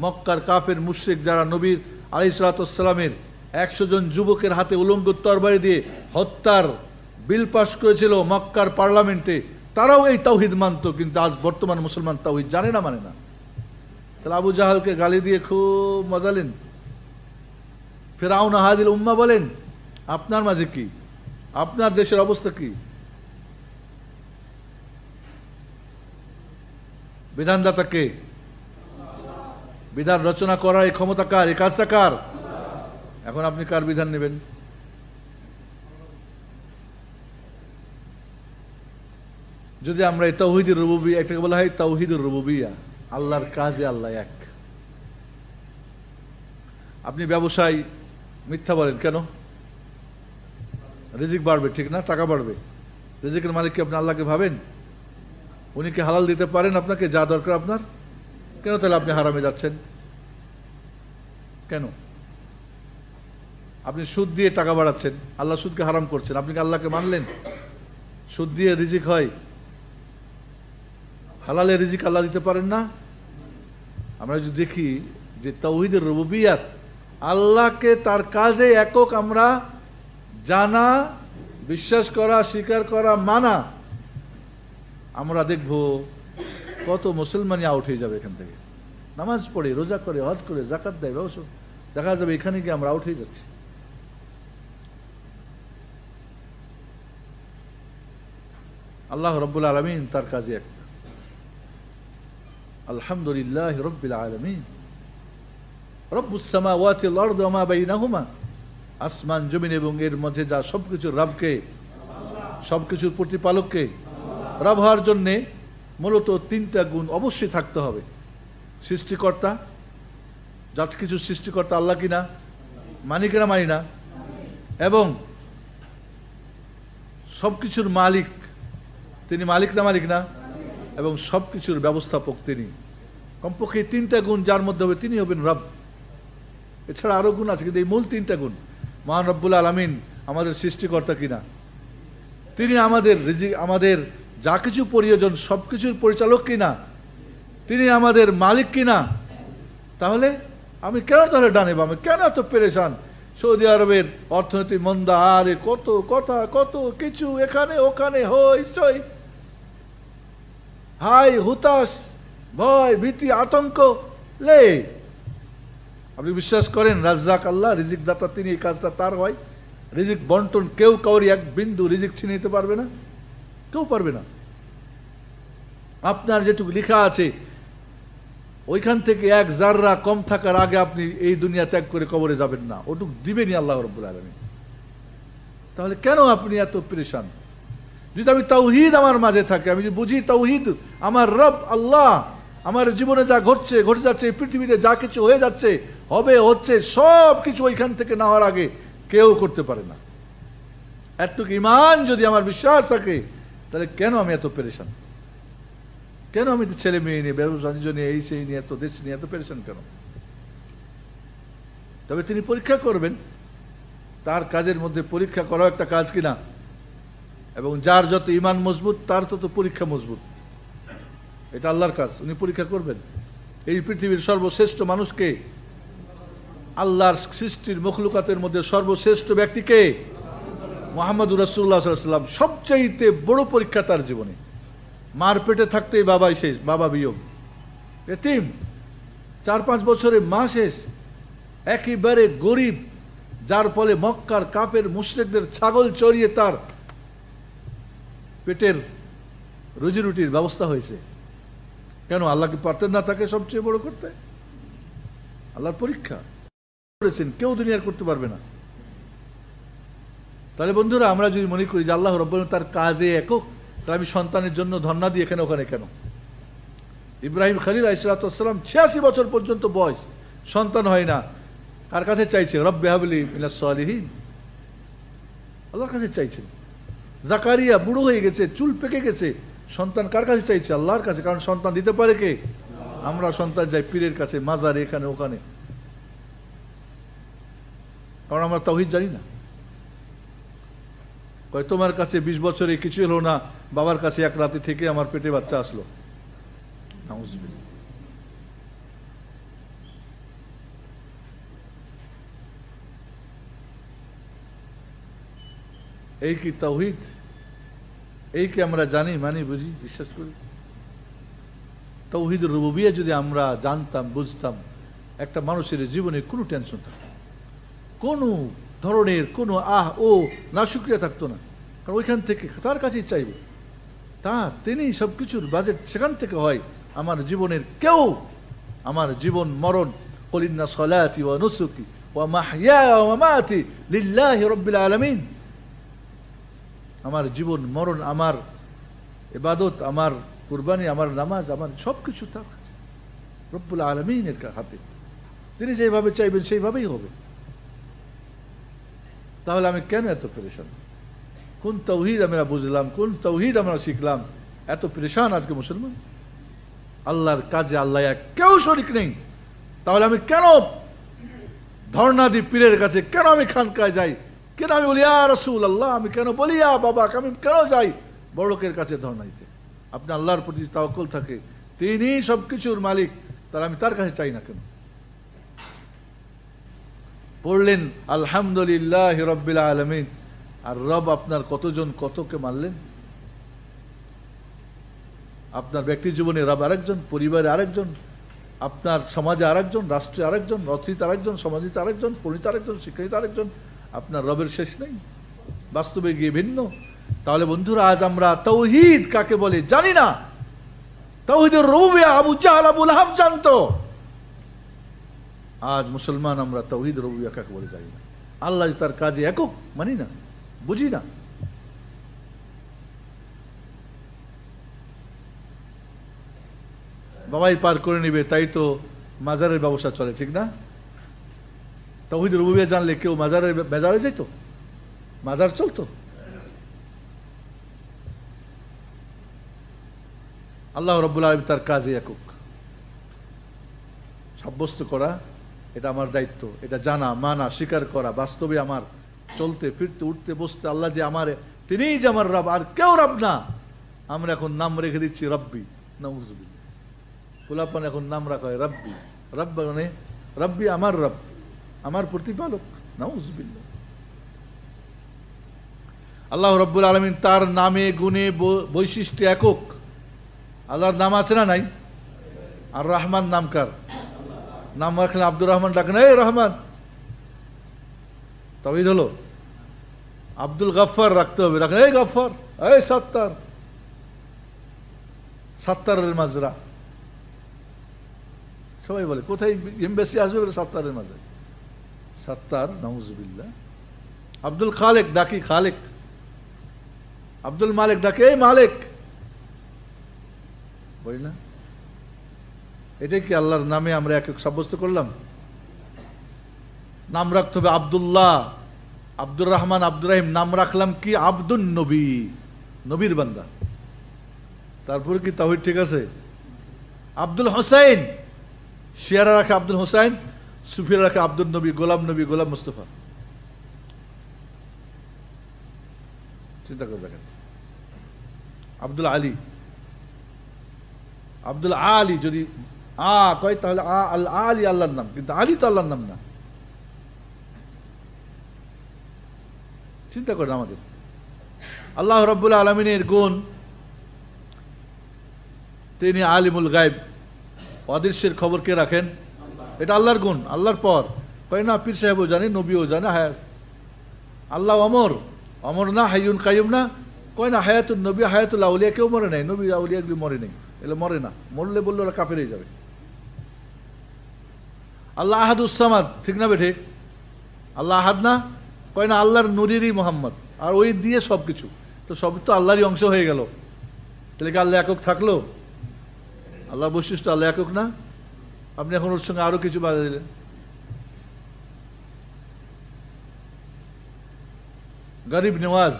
মক্কার কাফের মুশ্রেক যারা নবীর আলি সালাতামের একশো জন যুবকের হাতে উলঙ্গ তরবারি দিয়ে হত্যার বিল পাশ করেছিল মক্কার পার্লামেন্টে তারাও এই তাওহিদ মানত কিন্তু আজ বর্তমান মুসলমান তাওহিদ জানে না মানে না তাহলে আবু জাহালকে গালি দিয়ে খুব মজালেন ফেরাউন আহাদিল উম্মা বলেন আপনার মাঝে কি আপনার দেশের অবস্থা কি বিধানদাতা কে বিধান রচনা করা এই ক্ষমতা কার এই কাজটা কার এখন আপনি কার বিধান নেবেন যদি আমরা এই তৌহিদুর রুবুবিয়া এটাকে বলা হয় তৌহিদুর রুবুবিয়া আল্লাহর কাজে আল্লাহ এক আপনি ব্যবসায় মিথ্যা বলেন কেন রিজিক বাড়বে ঠিক না টাকা বাড়বে রিজিকের মালিককে আপনি আল্লাহকে ভাবেন উনি কি হালাল দিতে পারেন আপনাকে যা দরকার আপনার কেন তাহলে আপনি হারামে যাচ্ছেন কেন আপনি সুদ দিয়ে টাকা বাড়াচ্ছেন আল্লাহ সুদকে হারাম করছেন আপনি কি আল্লাহকে মানলেন সুদ দিয়ে রিজিক হয় হালালে রিজিক আল্লাহ দিতে পারেন না আমরা যদি দেখি যে তৌহিদের রবুবিয়াত আল্লাহকে তার কাজে একক আমরা জানা বিশ্বাস করা স্বীকার করা মানা আমরা দেখব কত মুসলমানই আউট হয়ে যাবে এখান থেকে নামাজ পড়ে রোজা করে হজ করে জাকাত দেয় ব্যবসা দেখা যাবে এখানে গিয়ে আমরা আউট হয়ে যাচ্ছি আল্লাহ রব্বুল আলমিন তার কাজে এক আলহামদুলিল্লাহ রব্বুল আলমিন রব্বুসামা ওয়াতিল অর্দ মা বাইনাহুমা আসমান জমিন এবং এর মাঝে যা সবকিছুর রবকে সবকিছুর প্রতিপালককে রব হওয়ার জন্যে মূলত তিনটা গুণ অবশ্যই থাকতে হবে সৃষ্টিকর্তা যা কিছু সৃষ্টিকর্তা আল্লাহ কিনা মানি কিনা মানি না এবং সব কিছুর মালিক তিনি মালিক না মালিক না এবং সব কিছুর ব্যবস্থাপক তিনি কমপক্ষে তিনটা গুণ যার মধ্যে হবে তিনি হবেন রব এছাড়া আরও গুণ আছে কিন্তু এই মূল তিনটা গুণ মহান রব্বুল আলমিন আমাদের সৃষ্টিকর্তা কিনা তিনি আমাদের আমাদের যা কিছু প্রয়োজন সব কিছুর পরিচালক কিনা তিনি আমাদের মালিক কিনা তাহলে আমি কেন তাহলে ডানে বামে কেন এত পেরেশান সৌদি আরবের অর্থনীতি মন্দা আরে কত কথা কত কিছু এখানে ওখানে হই সই হাই হুতাশ ভয় ভীতি আতঙ্ক লে আপনি বিশ্বাস করেন রাজ্জাক আল্লাহ রিজিক দাতা তিনি এই কাজটা তার হয় রিজিক বন্টন কেউ কাউরি এক বিন্দু রিজিক ছিনে নিতে পারবে না কেউ পারবে না আপনার যেটুকু লেখা আছে ওইখান থেকে এক জাররা কম থাকার আগে আপনি এই দুনিয়া ত্যাগ করে কবরে যাবেন না ওটুক দিবেনি আল্লাহ রব্বুল আলমী তাহলে কেন আপনি এত পরেশান যদি আমি তাওহিদ আমার মাঝে থাকে আমি যদি বুঝি তাওহিদ আমার রব আল্লাহ আমার জীবনে যা ঘটছে ঘটে যাচ্ছে পৃথিবীতে যা কিছু হয়ে যাচ্ছে হবে হচ্ছে সব কিছু ওইখান থেকে না হওয়ার আগে কেউ করতে পারে না এতটুকু ইমান যদি আমার বিশ্বাস থাকে তাহলে কেন আমি এত পেরেশান কেন আমি তো ছেলে মেয়ে নিয়ে ব্যবসানিজ নিয়ে এই সেই নিয়ে এত দেশ নিয়ে এত পেরেশান কেন তবে তিনি পরীক্ষা করবেন তার কাজের মধ্যে পরীক্ষা করাও একটা কাজ কিনা এবং যার যত ইমান মজবুত তার তত পরীক্ষা মজবুত এটা আল্লাহর কাজ উনি পরীক্ষা করবেন এই পৃথিবীর সর্বশ্রেষ্ঠ মানুষকে আল্লাহর সৃষ্টির মখলুকাতের মধ্যে সর্বশ্রেষ্ঠ ব্যক্তিকে মোহাম্মদুর রাসুল্লাহ সাল্লাম সবচাইতে বড় পরীক্ষা তার জীবনে মার পেটে থাকতেই বাবাই শেষ বাবা বিয়োগ এতিম চার পাঁচ বছরে মা শেষ একেবারে গরিব যার ফলে মক্কার কাপের মুশ্রেকদের ছাগল চড়িয়ে তার পেটের রুজিরুটির ব্যবস্থা হয়েছে কেন আল্লাহ পারতেন না তাকে সবচেয়ে বড় করতে আল্লাহর পরীক্ষা করেছেন কেউ দুনিয়ার করতে পারবে না তাহলে বন্ধুরা আমরা যদি মনে করি যে আল্লাহ রব তার কাজে একক তাহলে আমি সন্তানের জন্য ধন্না দিয়ে এখানে ওখানে কেন ইব্রাহিম খালিল আইসালাতাম ছিয়াশি বছর পর্যন্ত বয়স সন্তান হয় না কার কাছে চাইছে রব্বে হাবলি মিলাসহীন আল্লাহর কাছে চাইছেন জাকারিয়া বুড়ো হয়ে গেছে চুল পেকে গেছে সন্তান কার কাছে চাইছে আল্লাহর কাছে কারণ সন্তান দিতে পারে কে আমরা সন্তান যাই পীরের কাছে মাজারে এখানে ওখানে কারণ আমরা তাহিদ জানি না কয় তোমার কাছে ২০ বছরে কিছু হলো না বাবার কাছে এক রাতে থেকে আমার পেটে বাচ্চা আসলো এই কি তাহিদ এইকে আমরা জানি মানি বুঝি বিশ্বাস করি তৌহিদ রুবিয়া যদি আমরা জানতাম বুঝতাম একটা মানুষের জীবনে কোনো টেনশন থাকতো কোনো ধরনের কোনো আহ ও না সুক্রিয়া থাকতো না কারণ ওইখান থেকে তার কাছেই চাইব তা তিনি সব কিছুর বাজেট সেখান থেকে হয় আমার জীবনের কেউ আমার জীবন মরণ কলিন্না সলাতি ও নসুকি ও মাহিয়া ও মামাতি লিল্লাহ রব্বিল আলমিন আমার জীবন মরণ আমার এবাদত আমার কুরবানি আমার নামাজ আমার সব কিছু তার কাছে রব্বুল আলমিনের হাতে তিনি যেভাবে চাইবেন সেইভাবেই হবে তাহলে আমি কেন এত পরেশান কোন তৌহিদ আমরা বুঝলাম কোন তৌহিদ আমরা শিখলাম এত পরেশান আজকে মুসলমান আল্লাহর কাজে আল্লাহ এক কেউ শরিক নেই তাহলে আমি কেন ধর্ণাদি পীরের কাছে কেন আমি খানকায় যাই কেন আমি বলি আর রসুল আল্লাহ আমি কেন বলি আ বাবা আমি কেন যাই বড় লোকের কাছে ধর্নাইতে আপনার আল্লাহর প্রতি তাওকল থাকে তিনি সব কিছুর মালিক তাহলে আমি তার কাছে চাই না কেন পড়লেন আলহামদুলিল্লাহ রব্বিল আলমিন আর রব আপনার কতজন কতকে মারলেন আপনার ব্যক্তি জীবনে রব আরেকজন পরিবারে আরেকজন আপনার সমাজে আরেকজন রাষ্ট্রে আরেকজন রথিত আরেকজন সমাজিত আরেকজন পণিত আরেকজন শিক্ষিত আরেকজন আপনার রবের শেষ নেই বাস্তবে গিয়ে ভিন্ন তাহলে বন্ধুরা আজ আমরা তৌহিদ কাকে বলে জানি না তৌহিদের রৌবে আবু জাহাল আবুল হাব জানত আজ মুসলমান আমরা তৌহিদ রৌবিয়া কাকে বলে জানি না আল্লাহ তার কাজে একক মানি না বুঝি না বাবাই পার করে নিবে তাই তো মাজারের ব্যবসা চলে ঠিক না তাহিদ রুবিয়া জানলে কেউ মাজারে বেজারে যেত মাজার চলতো আল্লাহ রব্বুল আলম তার কাজে একক সাব্যস্ত করা এটা আমার দায়িত্ব এটা জানা মানা স্বীকার করা বাস্তবে আমার চলতে ফিরতে উঠতে বসতে আল্লাহ যে আমার তিনিই যে আমার রব আর কেউ রব না আমরা এখন নাম রেখে দিচ্ছি রব্বি নাম এখন নাম রাখা হয় রব্বি রব মানে রব্বি আমার রব্বি আমার প্রতিপালক নাউজবিল্লা আল্লাহ রব্বুল আলমিন তার নামে গুণে বৈশিষ্ট্য একক আল্লাহর নাম আছে না নাই আর রহমান নামকার নাম রাখলে আব্দুর রহমান ডাকেন এই রহমান তবেই হলো আব্দুল গাফার রাখতে হবে রাখলে এই গাফার এই সাত্তার সাত্তারের মাজরা সবাই বলে কোথায় এমবেসি আসবে বলে সাত্তারের মাজরা সত্তার নওয়াজবিল্লা আব্দুল খালেক ডাকি খালেক আব্দুল মালিক ডাকে এই মালিক বলি না কি আল্লাহর নামে আমরা এক এক সাব্যস্ত করলাম নাম রাখতে হবে আবদুল্লাহ আব্দুর রহমান আব্দুর রাহিম নাম রাখলাম কি আব্দুল নবী নবীর বান্দা তারপর কি তাহলে ঠিক আছে আব্দুল হোসাইন শিয়ারা রাখে আব্দুল হোসাইন সুফিরা রাখে আব্দুল নবী গোলাম নবী গোলাম মুস্তফা চিন্তা করে দেখেন আব্দুল আলী আব্দুল আলী যদি আ কয় তাহলে আ আল আলী আল্লাহর নাম কিন্তু আলী তো আল্লাহর নাম না চিন্তা করেন আমাদের আল্লাহ রব্বুল আলমিনের গুণ তিনি আলিমুল গাইব অদৃশ্যের খবর কে রাখেন এটা আল্লাহর গুণ আল্লাহর পর কয় না পীর সাহেবও জানে নবীও জানে হায়াত আল্লাহ অমর অমর না হাইয়ুন কায়ুম না কয় না হায়াতুন নবী হায়াতুল আউলিয়া কেউ মরে নাই নবী আউলিয়াগুলি মরে নেই এলে মরে না মরলে বললে ওরা কাপেরে যাবে আল্লাহ উসামাদ ঠিক না বেঠে আল্লাহ আহাদ না কয় না আল্লাহর নুরিরই মোহাম্মদ আর ওই দিয়ে সব কিছু তো সব তো আল্লাহরই অংশ হয়ে গেল তাহলে কি আল্লাহ একক থাকলো আল্লাহ বৈশিষ্ট্য আল্লাহ একক না আপনি এখন ওর সঙ্গে আরো কিছু বাধা দিলেন গরিব নওয়াজ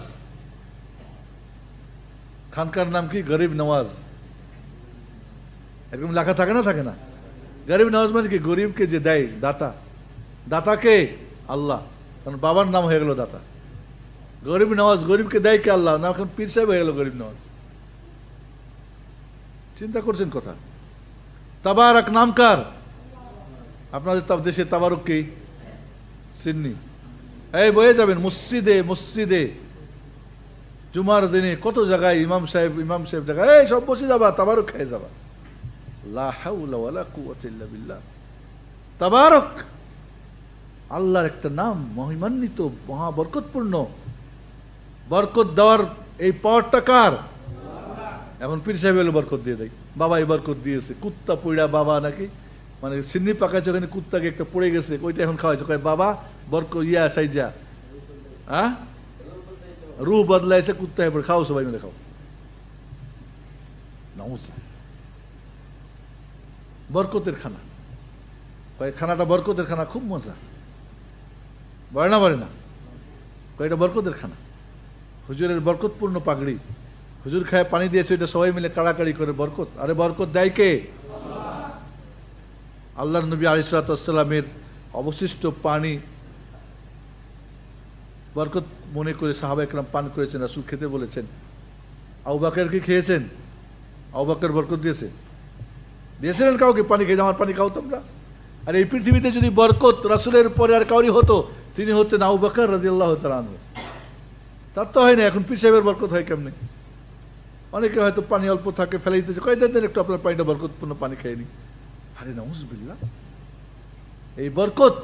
খানকার নাম কি গরিব নওয়াজ এরকম লেখা থাকে না থাকে না গরিব নওয়াজ মানে কি গরিবকে যে দেয় দাতা দাতাকে আল্লাহ কারণ বাবার নাম হয়ে গেল দাতা গরিব নওয়াজ গরিবকে দেয় কে আল্লাহ না এখন পীর সাহেব হয়ে গেল গরিব নওয়াজ চিন্তা করছেন কথা তাবারাক নামকার আপনাদের দেশে তাবারক কে সিন্নি এই বয়ে যাবেন মসজিদে মসজিদে জুমার দিনে কত জায়গায় ইমাম সাহেব ইমাম সাহেব দেখা এই সব বসে যাবা তাবারক খেয়ে যাবা তাবারক আল্লাহর একটা নাম মহিমান্বিত মহাবরকতপূর্ণ বরকত দেওয়ার এই পাওয়ারটা কার এখন পীর সাহেব এলো বরকত দিয়ে দেয় বাবা এই বরকত দিয়েছে কুত্তা পুড়া বাবা নাকি মানে সিন্নি পাকাইছে ওখানে কুত্তাকে একটা পড়ে গেছে ওইটা এখন খাওয়াইছে কয় বাবা বরক ইয়া সাইজা হ্যাঁ রুহ বদলাইছে কুত্তা পড়ে খাও সবাই মিলে খাও বরকতের খানা কয় খানাটা বরকতের খানা খুব মজা বলে না বলে না কয় বরকতের খানা হুজুরের বরকতপূর্ণ পাগড়ি হুজুর খায় পানি দিয়েছে এটা সবাই মিলে কাড়াকাড়ি করে বরকত আরে বরকত দেয় কে আল্লাহ নবী আলিসালামের অবশিষ্ট পানি বরকত মনে করে সাহাবা একরাম পান করেছেন রাসুল খেতে বলেছেন আউবাকের কি খেয়েছেন আউবাকের বরকত দিয়েছে দিয়েছিলেন কাউকে পানি খেয়ে আমার পানি খাও তোমরা আর এই পৃথিবীতে যদি বরকত রাসুলের পরে আর কাউরি হতো তিনি হতেন আউবাকার রাজি আল্লাহ আনবে তার তো হয় না এখন পিসাবের বরকত হয় কেমনি অনেকে হয়তো পানি অল্প থাকে ফেলে দিতেছে কয়েকদিন একটু আপনার পানিটা বরকতপূর্ণ পানি খেয়ে নি আরে নজবিল্লা এই বরকত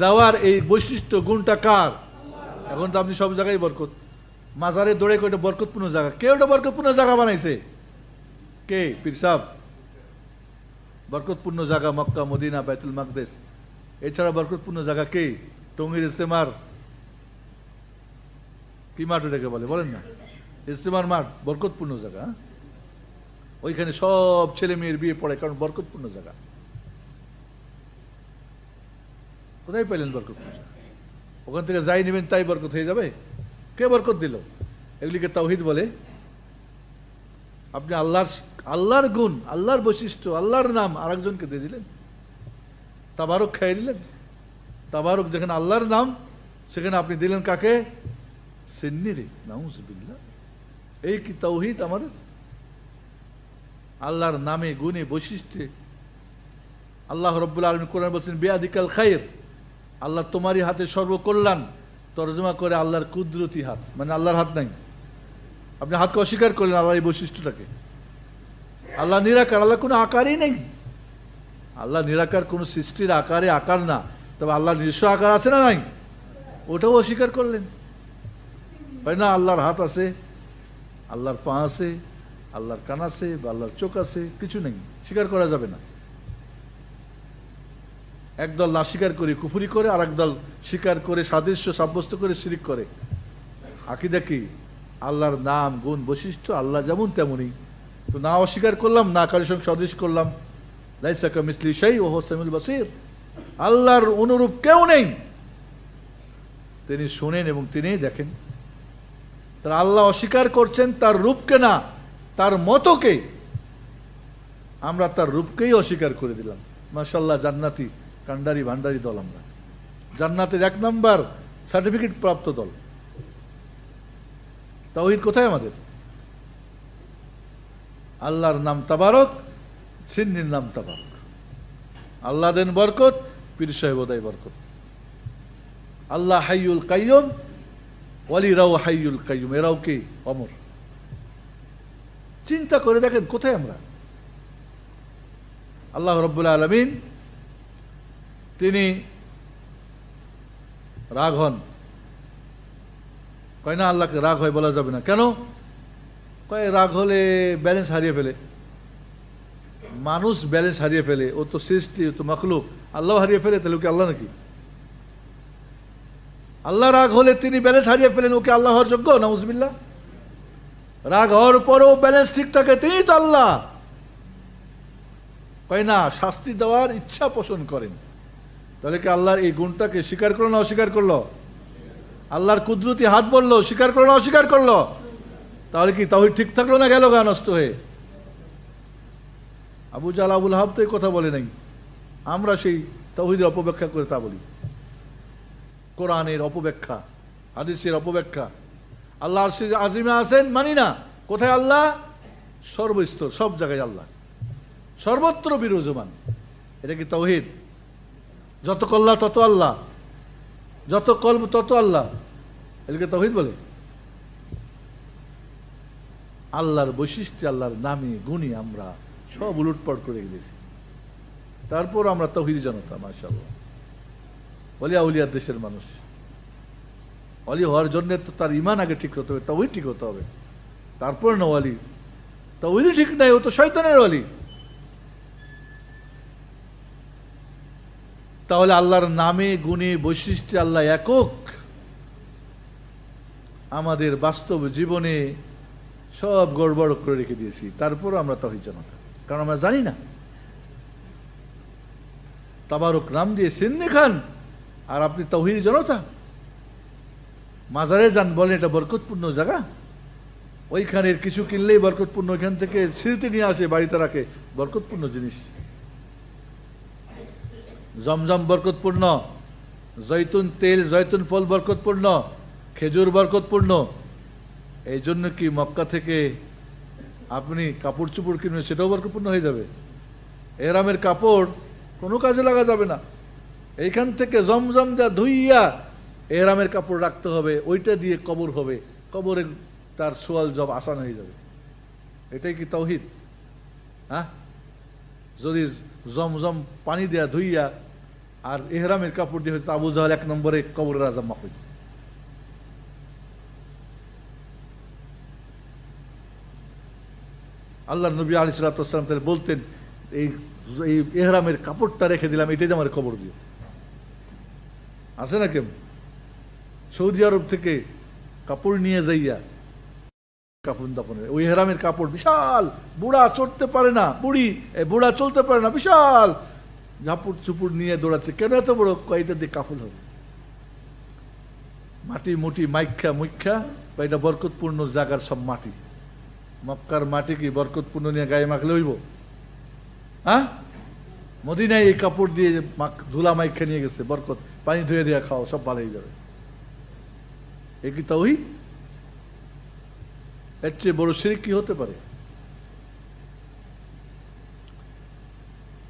দেওয়ার এই বৈশিষ্ট্য গুণটা কার এখন তো আপনি সব জায়গায় বরকত মাজারে দৌড়ে কয়টা বরকতপূর্ণ জায়গা কেউ একটা বরকতপূর্ণ জায়গা বানাইছে কে পীর সাহ বরকতপূর্ণ জায়গা মক্কা মদিনা বাইতুল মাকদেশ এছাড়া বরকতপূর্ণ জায়গা কে টঙ্গির ইস্তেমার কি মাঠ ওটাকে বলে বলেন না ইস্তেমার মাঠ বরকতপূর্ণ জায়গা হ্যাঁ? ওইখানে সব ছেলে মেয়ের বিয়ে পড়ে কারণ বরকতপূর্ণ জায়গা কোথায় পেলেন বরকতপূর্ণ ওখান থেকে যাই নেবেন তাই বরকত হয়ে যাবে কে বরকত দিল এগুলিকে তাওহিদ বলে আপনি আল্লাহর আল্লাহর গুণ আল্লাহর বৈশিষ্ট্য আল্লাহর নাম আর একজনকে দিয়ে দিলেন তাবারক খাই দিলেন তাবারক যেখানে আল্লাহর নাম সেখানে আপনি দিলেন কাকে সিন্নিরে নাউজ বিল্লা এই কি তৌহিদ আমাদের আল্লাহর নামে গুণে বৈশিষ্ট্যে আল্লাহ রব্বুল আলমী কোরআন বলছেন বেআিকাল খাইর আল্লাহ তোমারই হাতে সর্বকল্যাণ তর্জমা করে আল্লাহর কুদরতি হাত মানে আল্লাহর হাত নাই আপনি হাতকে অস্বীকার করলেন আল্লাহ এই বৈশিষ্ট্যটাকে আল্লাহ নিরাকার আল্লাহ কোনো আকারই নেই আল্লাহ নিরাকার কোনো সৃষ্টির আকারে আকার না তবে আল্লাহ নিজস্ব আকার আছে না নাই ওটাও অস্বীকার করলেন না আল্লাহর হাত আছে আল্লাহর পা আছে আল্লাহর কান আছে বা আল্লাহর চোখ আছে কিছু নেই স্বীকার করা যাবে না একদল না স্বীকার করে কুফুরি করে আর একদল স্বীকার করে সাদৃশ্য সাব্যস্ত করে শিরিক করে আকি দেখি আল্লাহর নাম গুণ বৈশিষ্ট্য আল্লাহ যেমন তেমনই তো না অস্বীকার করলাম না কারোর সঙ্গে সদৃশ করলাম লাইসাকা মিসলি সেই ও হোসামিল বাসির আল্লাহর অনুরূপ কেউ নেই তিনি শোনেন এবং তিনি দেখেন তার আল্লাহ অস্বীকার করছেন তার রূপকে না তার মতকে আমরা তার রূপকেই অস্বীকার করে দিলাম মাসাল্লাহ জান্নাতি কান্ডারি ভান্ডারি দল আমরা জান্নাতের এক নম্বর সার্টিফিকেট প্রাপ্ত দল তাওহিদ কোথায় আমাদের আল্লাহর নাম তাবারক সিন্নির নাম তাবারক আল্লাহ দেন বরকত পীর সাহেব বরকত আল্লাহ হাইউল কাইয়ম ওয়ালিরাও হাইউল কাইম এরাও কি অমর চিন্তা করে দেখেন কোথায় আমরা আল্লাহ রব্বুল আলমিন তিনি রাগ হন কয় না আল্লাহকে রাগ হয় বলা যাবে না কেন কয় রাগ হলে ব্যালেন্স হারিয়ে ফেলে মানুষ ব্যালেন্স হারিয়ে ফেলে ও তো সৃষ্টি ও তো মখলুক আল্লাহ হারিয়ে ফেলে তাহলে কি আল্লাহ নাকি আল্লাহ রাগ হলে তিনি ব্যালেন্স হারিয়ে ফেলেন ওকে আল্লাহ হওয়ার যোগ্য নাউজবিল্লা রাগ হওয়ার পরও ব্যালেন্স ঠিক থাকে তিনি তো আল্লাহ কয় না শাস্তি দেওয়ার ইচ্ছা পোষণ করেন তাহলে কি আল্লাহর এই গুণটাকে স্বীকার করলো না অস্বীকার করলো আল্লাহর কুদরতি হাত বললো স্বীকার করলো না অস্বীকার করলো তাহলে কি তাহলে ঠিক থাকলো না গেল গা নষ্ট হয়ে আবু জাল আবুল হাব তো এই কথা বলে নাই আমরা সেই তহিদের অপব্যাখ্যা করে তা বলি কোরআনের অপব্যাখ্যা হাদিসের অপব্যাখ্যা আল্লাহ আজিমা আছেন মানি না কোথায় আল্লাহ সর্বস্তর সব জায়গায় আল্লাহ সর্বত্র বিরোজমান এটা কি তৌহিদ যত কল্লা তত আল্লাহ যত কল্প তত আল্লাহ এটাকে তহিদ বলে আল্লাহর বৈশিষ্ট্য আল্লাহর নামে গুণে আমরা সব উলুটপাট করে গেছি তারপর আমরা তহির জনতা আল্লাহ অলি আউলিয়ার দেশের মানুষ অলি হওয়ার জন্য তো তার ইমান আগে ঠিক হতে হবে তা ওই ঠিক হতে হবে তারপর না অলি তা ওই ঠিক নাই ও তো শয়তানের অলি তাহলে আল্লাহর নামে গুণে বৈশিষ্ট্যে আল্লাহ একক আমাদের বাস্তব জীবনে সব গড়বড় করে রেখে দিয়েছি তারপর আমরা তহিদ জনতা কারণ আমরা জানি না তাবারক নাম দিয়ে সিন্দি খান আর আপনি জানো তা মাজারে যান বলেন এটা বরকতপূর্ণ জায়গা ওইখানের কিছু কিনলেই বরকতপূর্ণ ওইখান থেকে স্মৃতি নিয়ে আসে বাড়িতে রাখে বরকতপূর্ণ জিনিস জমজম বরকতপূর্ণ জৈতুন তেল জৈতুন ফল বরকতপূর্ণ খেজুর বরকতপূর্ণ এই জন্য কি মক্কা থেকে আপনি কাপড় চুপড় কিনবেন সেটাও বরকতপূর্ণ হয়ে যাবে এরামের কাপড় কোনো কাজে লাগা যাবে না এইখান থেকে জমজম দেয়া ধুইয়া এরামের কাপড় রাখতে হবে ওইটা দিয়ে কবর হবে কবরে তার সোয়াল জব আসান হয়ে যাবে এটাই কি তৌহিদ হ্যাঁ যদি জমজম পানি দেয়া ধুইয়া আর এহরামের কাপড় দিয়ে হয়তো আবু জাহাল এক নম্বরে কবর রাজা হয়ে আল্লাহ নবী আলিসাল্লাম তাহলে বলতেন এই এহরামের কাপড়টা রেখে দিলাম এটাই আমার কবর দিয়ে আছে না কেউ সৌদি আরব থেকে কাপড় নিয়ে যাইয়া কাপড় দাপনের ওই হেরামের কাপড় বিশাল বুড়া চড়তে পারে না বুড়ি বুড়া চলতে পারে না বিশাল ঝাপুর চুপুর নিয়ে দৌড়াচ্ছে কেন এত বড় কয়টা দিয়ে কাপড় হবে মাটি মুটি মাইখ্যা মুখ্যা কয়েকটা বরকতপূর্ণ জাগার সব মাটি মক্কার মাটি কি বরকতপূর্ণ নিয়ে গায়ে মাখলে হইব হ্যাঁ মদিনায় এই কাপড় দিয়ে ধুলা মাইখা নিয়ে গেছে বরকত পানি ধুয়ে দিয়ে খাও সব ভালো হয়ে যাবে এ কি তাওহি এর চেয়ে বড় সিরিক কি হতে পারে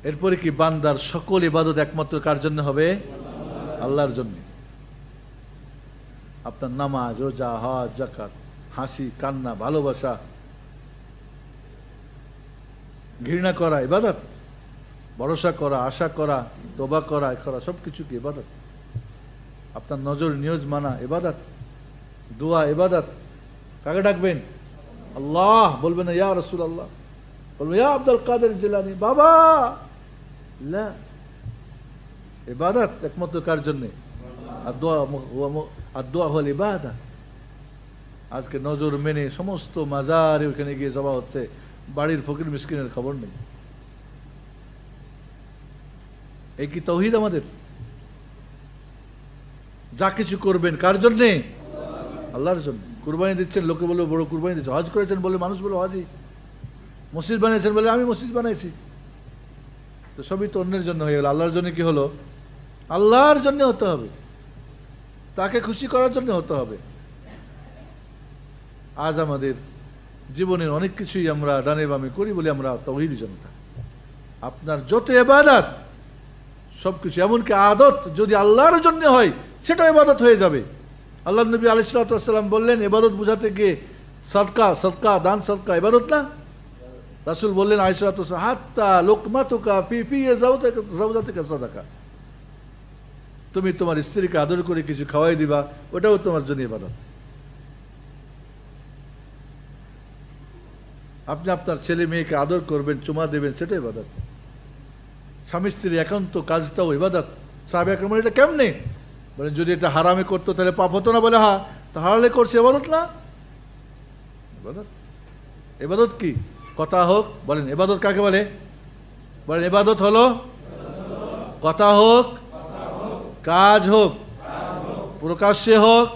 এরপরে কি বান্দার সকল ইবাদত একমাত্র কার জন্য হবে আল্লাহর জন্য আপনার নামাজ রোজা হজ জাকাত হাসি কান্না ভালোবাসা ঘৃণা করা ইবাদত ভরসা করা আশা করা তোবা করা করা সব কিছু কি ইবাদত আপনার নজর নিয়োজ মানা এবাদাত দোয়া এবাদাত কাকে ডাকবেন আল্লাহ বলবেন না ইয়া রসুল আল্লাহ বলবে ইয়া আব্দুল কাদের জেলানি বাবা লা একমাত্র কার জন্যে আর দোয়া আর দোয়া হল ইবাদা আজকে নজর মেনে সমস্ত মাজারে ওখানে গিয়ে যাওয়া হচ্ছে বাড়ির ফকির মিসকিনের খবর নেই এই কি তৌহিদ আমাদের যা কিছু করবেন কার জন্যে আল্লাহর জন্য কুরবানি দিচ্ছেন লোকে বলবে বড় কুরবানি দিচ্ছে হজ করেছেন বলে মানুষ বলে হজই মসজিদ বানিয়েছেন বলে আমি মসজিদ বানাইছি তো সবই তো অন্যের জন্য হয়ে গেল আল্লাহর জন্য কি হলো আল্লাহর জন্য হতে হবে তাকে খুশি করার জন্য হতে হবে আজ আমাদের জীবনের অনেক কিছুই আমরা ডানে বামে করি বলে আমরা তহিদ জনতা আপনার যত এবাদাত সব কিছু এমনকি আদত যদি আল্লাহর জন্য হয় সেটা এবাদত হয়ে যাবে আল্লাহ নবী আলিসাল্লাম বললেন এবাদত বুঝাতে গিয়ে সৎকা সৎকা দান সৎকা এবাদত না রাসুল বললেন হাত্তা লোকমা তোকা থেকে তুমি তোমার স্ত্রীকে আদর করে কিছু খাওয়াই দিবা ওটাও তোমার জন্য এবাদত আপনি আপনার ছেলে মেয়েকে আদর করবেন চুমা দেবেন সেটাই এবাদত স্বামী স্ত্রীর একান্ত কাজটাও এবাদত সাহেব এটা কেমনে বলে যদি এটা হারামে করতো তাহলে পাপ হতো না বলে হা তা হারালে করছে এবাদত না এবাদত এবাদত কি কথা হোক বলেন এবাদত কাকে বলে বলেন এবাদত হলো কথা হোক কাজ হোক প্রকাশ্যে হোক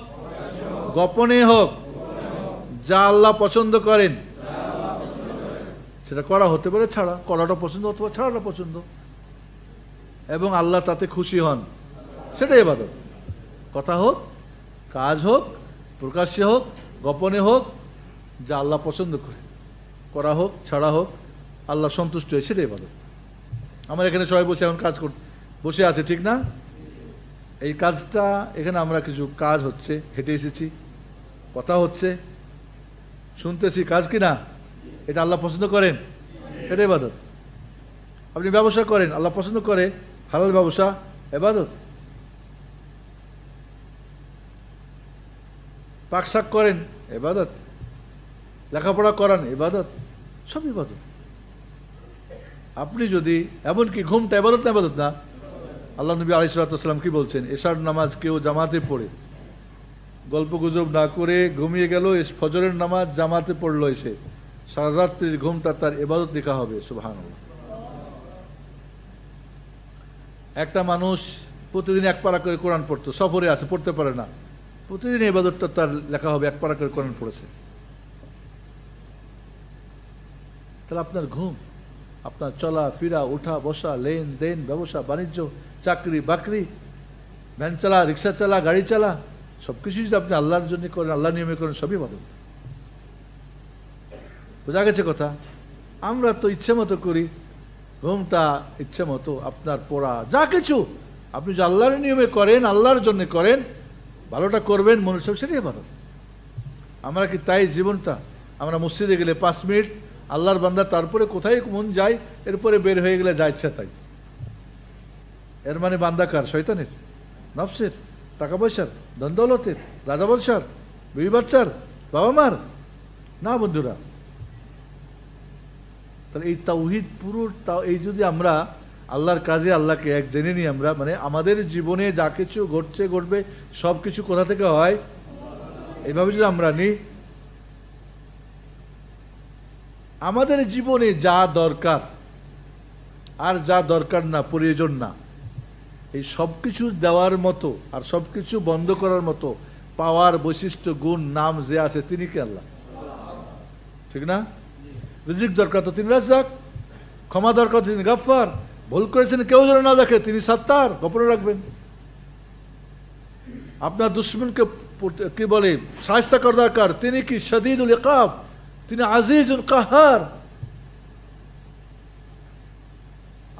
গোপনে হোক যা আল্লাহ পছন্দ করেন সেটা করা হতে পারে ছাড়া করাটা পছন্দ অথবা ছাড়াটা পছন্দ এবং আল্লাহ তাতে খুশি হন সেটাই এবাদত কথা হোক কাজ হোক প্রকাশ্যে হোক গোপনে হোক যা আল্লাহ পছন্দ করে করা হোক ছাড়া হোক আল্লাহ সন্তুষ্ট হয়ে সেটাই ভালো আমরা এখানে সবাই বসে এখন কাজ করতে বসে আছে ঠিক না এই কাজটা এখানে আমরা কিছু কাজ হচ্ছে হেঁটে এসেছি কথা হচ্ছে শুনতেছি কাজ কি না এটা আল্লাহ পছন্দ করেন এটাই বাদত আপনি ব্যবসা করেন আল্লাহ পছন্দ করে হালাল ব্যবসা এবাদত পাকশাক করেন এবাদত লেখাপড়া করান এবাদত সব ইবাদত আপনি যদি এমনকি ঘুমটা এবাদত না এবাদত না আল্লাহ নবী আলিসাল্লাম কি বলছেন এশার নামাজ কেউ জামাতে পড়ে গল্প গুজব না করে ঘুমিয়ে গেল এস ফজরের নামাজ জামাতে পড়লো এসে সারারাত্রির ঘুমটা তার এবাদত দেখা হবে সুবাহান একটা মানুষ প্রতিদিন এক পারা করে কোরআন পড়তো সফরে আছে পড়তে পারে না প্রতিদিন এবাদতটা তার লেখা হবে এক পারা করে কোরআন পড়েছে তাহলে আপনার ঘুম আপনার চলা ফিরা উঠা বসা লেন দেন ব্যবসা বাণিজ্য চাকরি বাকরি ভ্যান চালা রিক্সা চালা গাড়ি চালা সব কিছুই যদি আপনি আল্লাহর জন্য করেন আল্লাহ নিয়মে করেন সবই বাদত বোঝা গেছে কথা আমরা তো ইচ্ছে মতো করি ঘুমটা ইচ্ছে মতো আপনার পড়া যা কিছু আপনি যে আল্লাহর নিয়মে করেন আল্লাহর জন্য করেন ভালোটা করবেন মনুষ্য সেটাই ভালো আমরা কি তাই জীবনটা আমরা মসজিদে গেলে পাঁচ মিনিট আল্লাহর বান্দা তারপরে কোথায় মন যায় এরপরে বের হয়ে গেলে যা ইচ্ছা তাই এর মানে বান্দা কার শৈতানের নফসের টাকা পয়সার দন্দৌলতের রাজা বলসার বিবি বাচ্চার বাবা মার না বন্ধুরা তাহলে এই তাওহিদ পুরো এই যদি আমরা আল্লাহর কাজে আল্লাহকে এক জেনে নিই আমরা মানে আমাদের জীবনে যা কিছু ঘটছে ঘটবে সব কিছু কোথা থেকে হয় এইভাবে যদি আমরা নিই আমাদের জীবনে যা দরকার আর যা দরকার না প্রয়োজন না এই সব কিছু দেওয়ার মতো আর সব কিছু বন্ধ করার মতো পাওয়ার বৈশিষ্ট্য গুণ নাম যে আছে তিনি কে আল্লাহ ঠিক না রিজিক দরকার তো তিনি রাজ্জাক ক্ষমা দরকার তিনি গাফার ভুল করেছেন কেউ যেন না দেখে তিনি সত্তার গোপনে রাখবেন আপনার দুশ্মনকে কি বলে সাহস্তা কর দরকার তিনি কি সদিদুল ইকাব তিনি আজিজ উল কাহার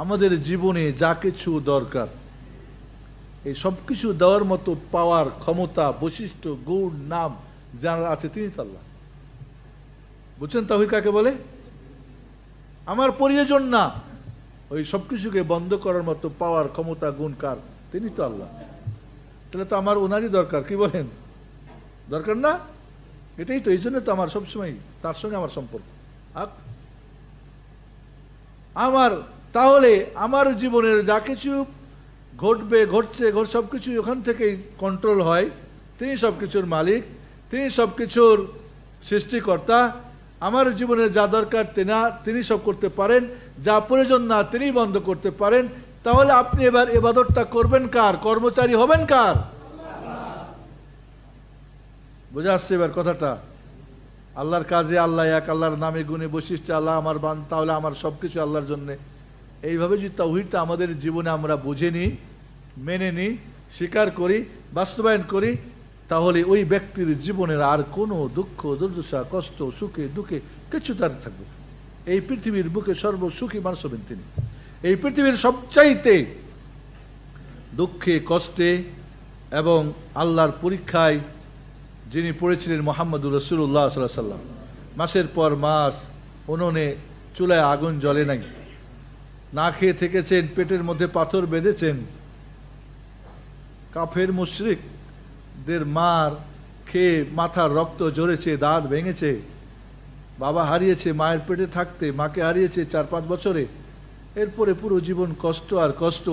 আমাদের জীবনে যা কিছু দরকার এই সব কিছু দেওয়ার মতো পাওয়ার ক্ষমতা বৈশিষ্ট্য গুণ নাম যারা আছে তিনি তাল্লা বুঝছেন তাহলে কাকে বলে আমার প্রয়োজন না ওই সব কিছুকে বন্ধ করার মতো পাওয়ার ক্ষমতা গুণ কার তিনি তো আল্লাহ তাহলে তো আমার ওনারই দরকার কি বলেন দরকার না এটাই তো এই জন্য তো আমার সবসময় তার সঙ্গে আমার সম্পর্ক আমার তাহলে আমার জীবনের যা কিছু ঘটবে ঘটছে ঘট সব কিছু ওখান থেকেই কন্ট্রোল হয় তিনি সব কিছুর মালিক তিনি সব কিছুর সৃষ্টিকর্তা আমার জীবনে যা দরকার তেনা তিনি সব করতে পারেন যা প্রয়োজন না তিনি বন্ধ করতে পারেন তাহলে আপনি এবার এবাদতটা করবেন কার কর্মচারী হবেন কার বোঝা আসছে এবার কথাটা আল্লাহর কাজে আল্লাহ এক আল্লাহর নামে গুণে বৈশিষ্ট্য আল্লাহ আমার বান তাহলে আমার সব কিছু আল্লাহর জন্যে এইভাবে যদি তাহিদটা আমাদের জীবনে আমরা বুঝে নিই মেনে নিই স্বীকার করি বাস্তবায়ন করি তাহলে ওই ব্যক্তির জীবনের আর কোনো দুঃখ দুর্দশা কষ্ট সুখে দুঃখে কিছু তার থাকবে এই পৃথিবীর বুকে সর্বসুখী মানুষ হবেন তিনি এই পৃথিবীর সবচাইতে দুঃখে কষ্টে এবং আল্লাহর পরীক্ষায় যিনি পড়েছিলেন মোহাম্মদুর রসুল্লাহ সাল্লাহ সাল্লাম মাসের পর মাস উনুনে চুলায় আগুন জ্বলে নাই না খেয়ে থেকেছেন পেটের মধ্যে পাথর বেঁধেছেন কাফের মুশ্রিক দের মার খেয়ে মাথার রক্ত জড়েছে দাঁত ভেঙেছে বাবা হারিয়েছে মায়ের পেটে থাকতে মাকে হারিয়েছে চার পাঁচ বছরে এরপরে পুরো জীবন কষ্ট আর কষ্ট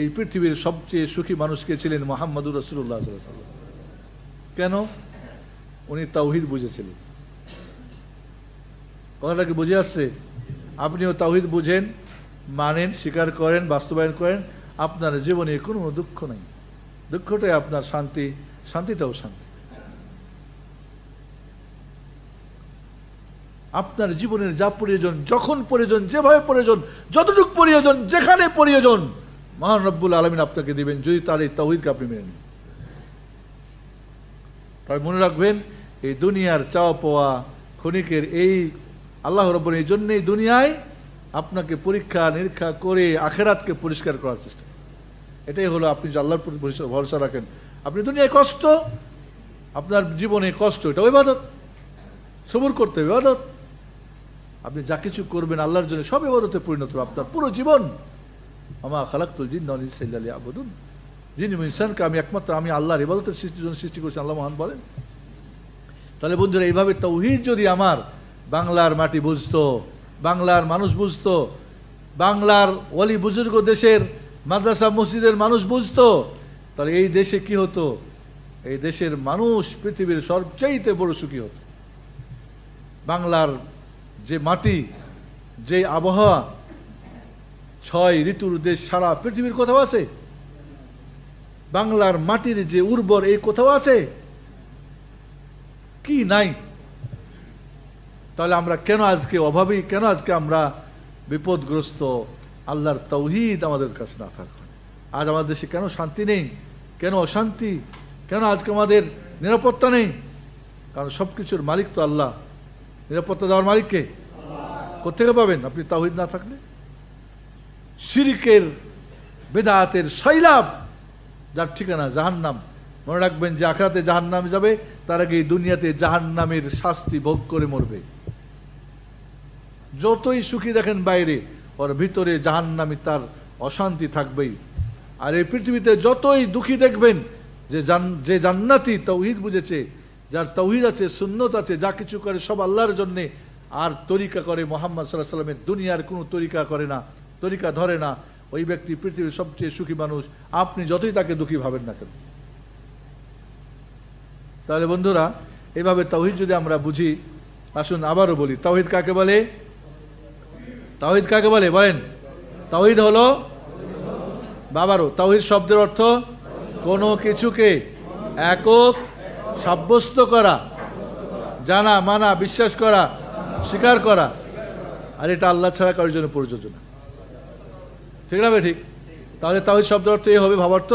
এই পৃথিবীর সবচেয়ে সুখী মানুষকে ছিলেন মোহাম্মদুর রসুল্লাহ কেন উনি তাওহিদ বুঝেছিলেন কথাটা কি বুঝে আসছে আপনিও তাওহিদ বুঝেন মানেন স্বীকার করেন বাস্তবায়ন করেন আপনার জীবনে কোনো দুঃখ নেই দুঃখটাই আপনার শান্তি শান্তিতে অশান্তি আপনার জীবনের যা প্রয়োজন যখন প্রয়োজন যেভাবে প্রয়োজন যতটুকু প্রয়োজন যেখানে প্রয়োজন মহান রব্বুল আলমিন আপনাকে দিবেন যদি তার এই তহিদকে আপনি মেনে নেন তাই মনে রাখবেন এই দুনিয়ার চাওয়া পাওয়া ক্ষণিকের এই আল্লাহ রব্বুল এই জন্যেই দুনিয়ায় আপনাকে পরীক্ষা নিরীক্ষা করে আখেরাতকে পরিষ্কার করার চেষ্টা এটাই হলো আপনি যে আল্লাহর প্রতি ভরসা রাখেন আপনি দুনিয়ায় কষ্ট আপনার জীবনে কষ্ট এটা ইবাদত সবুর করতে ইবাদত আপনি যা কিছু করবেন আল্লাহর জন্য সব ইবাদতে পরিণত হবে আপনার পুরো জীবন আমা খালাক্তুল জিন্দান ইসাল্লা আবুদুন যিনি ইনসানকে আমি একমাত্র আমি আল্লাহর ইবাদতের সৃষ্টির জন্য সৃষ্টি করছি আল্লাহ মহান বলেন তাহলে বন্ধুরা এইভাবে তৌহিদ যদি আমার বাংলার মাটি বুঝত বাংলার মানুষ বুঝত বাংলার অলি বুজুর্গ দেশের মাদ্রাসা মসজিদের মানুষ বুঝতো তাহলে এই দেশে কি হতো এই দেশের মানুষ পৃথিবীর সবচেয়ে বড় সুখী হতো বাংলার যে মাটি যে আবহাওয়া ছয় ঋতুর দেশ সারা পৃথিবীর কোথাও আছে বাংলার মাটির যে উর্বর এই কোথাও আছে কি নাই তাহলে আমরা কেন আজকে অভাবী কেন আজকে আমরা বিপদগ্রস্ত আল্লাহর তৌহিদ আমাদের কাছে না থাকবে আজ আমাদের দেশে কেন শান্তি নেই কেন অশান্তি কেন আজকে আমাদের নিরাপত্তা নেই কারণ সব কিছুর মালিক তো আল্লাহ নিরাপত্তা দেওয়ার মালিককে কোথেকে পাবেন আপনি তাহিদ না থাকলে সিরিকের বেদাতের সৈলাভ যার ঠিকানা জাহান্নাম মনে রাখবেন যে আখড়াতে জাহান্নামে যাবে তার আগে দুনিয়াতে জাহান্নামের শাস্তি ভোগ করে মরবে যতই সুখী দেখেন বাইরে ওর ভিতরে জাহান্নামি তার অশান্তি থাকবেই আর এই পৃথিবীতে যতই দুঃখী দেখবেন যে যে জান্নাতি তৌহিদ বুঝেছে যার তৌহিদ আছে সুন্নত আছে যা কিছু করে সব আল্লাহর জন্যে আর তরিকা করে মোহাম্মদ সাল্লাহ সাল্লামের দুনিয়ার কোনো তরিকা করে না তরিকা ধরে না ওই ব্যক্তি পৃথিবীর সবচেয়ে সুখী মানুষ আপনি যতই তাকে দুঃখী ভাবেন না কেন তাহলে বন্ধুরা এভাবে তাওহিদ যদি আমরা বুঝি আসুন আবারও বলি তাওহিদ কাকে বলে তাহিদ কাকে বলে বলেন তাহিদ হলো বাবারও তাওহিদ শব্দের অর্থ কোনো কিছুকে একক সাব্যস্ত করা জানা মানা বিশ্বাস করা স্বীকার করা আর এটা আল্লাহ ছাড়া কারোর জন্য প্রযোজনা ঠিক না ভাই ঠিক তাহলে তাহিদ শব্দ অর্থ এই হবে ভাবার্থ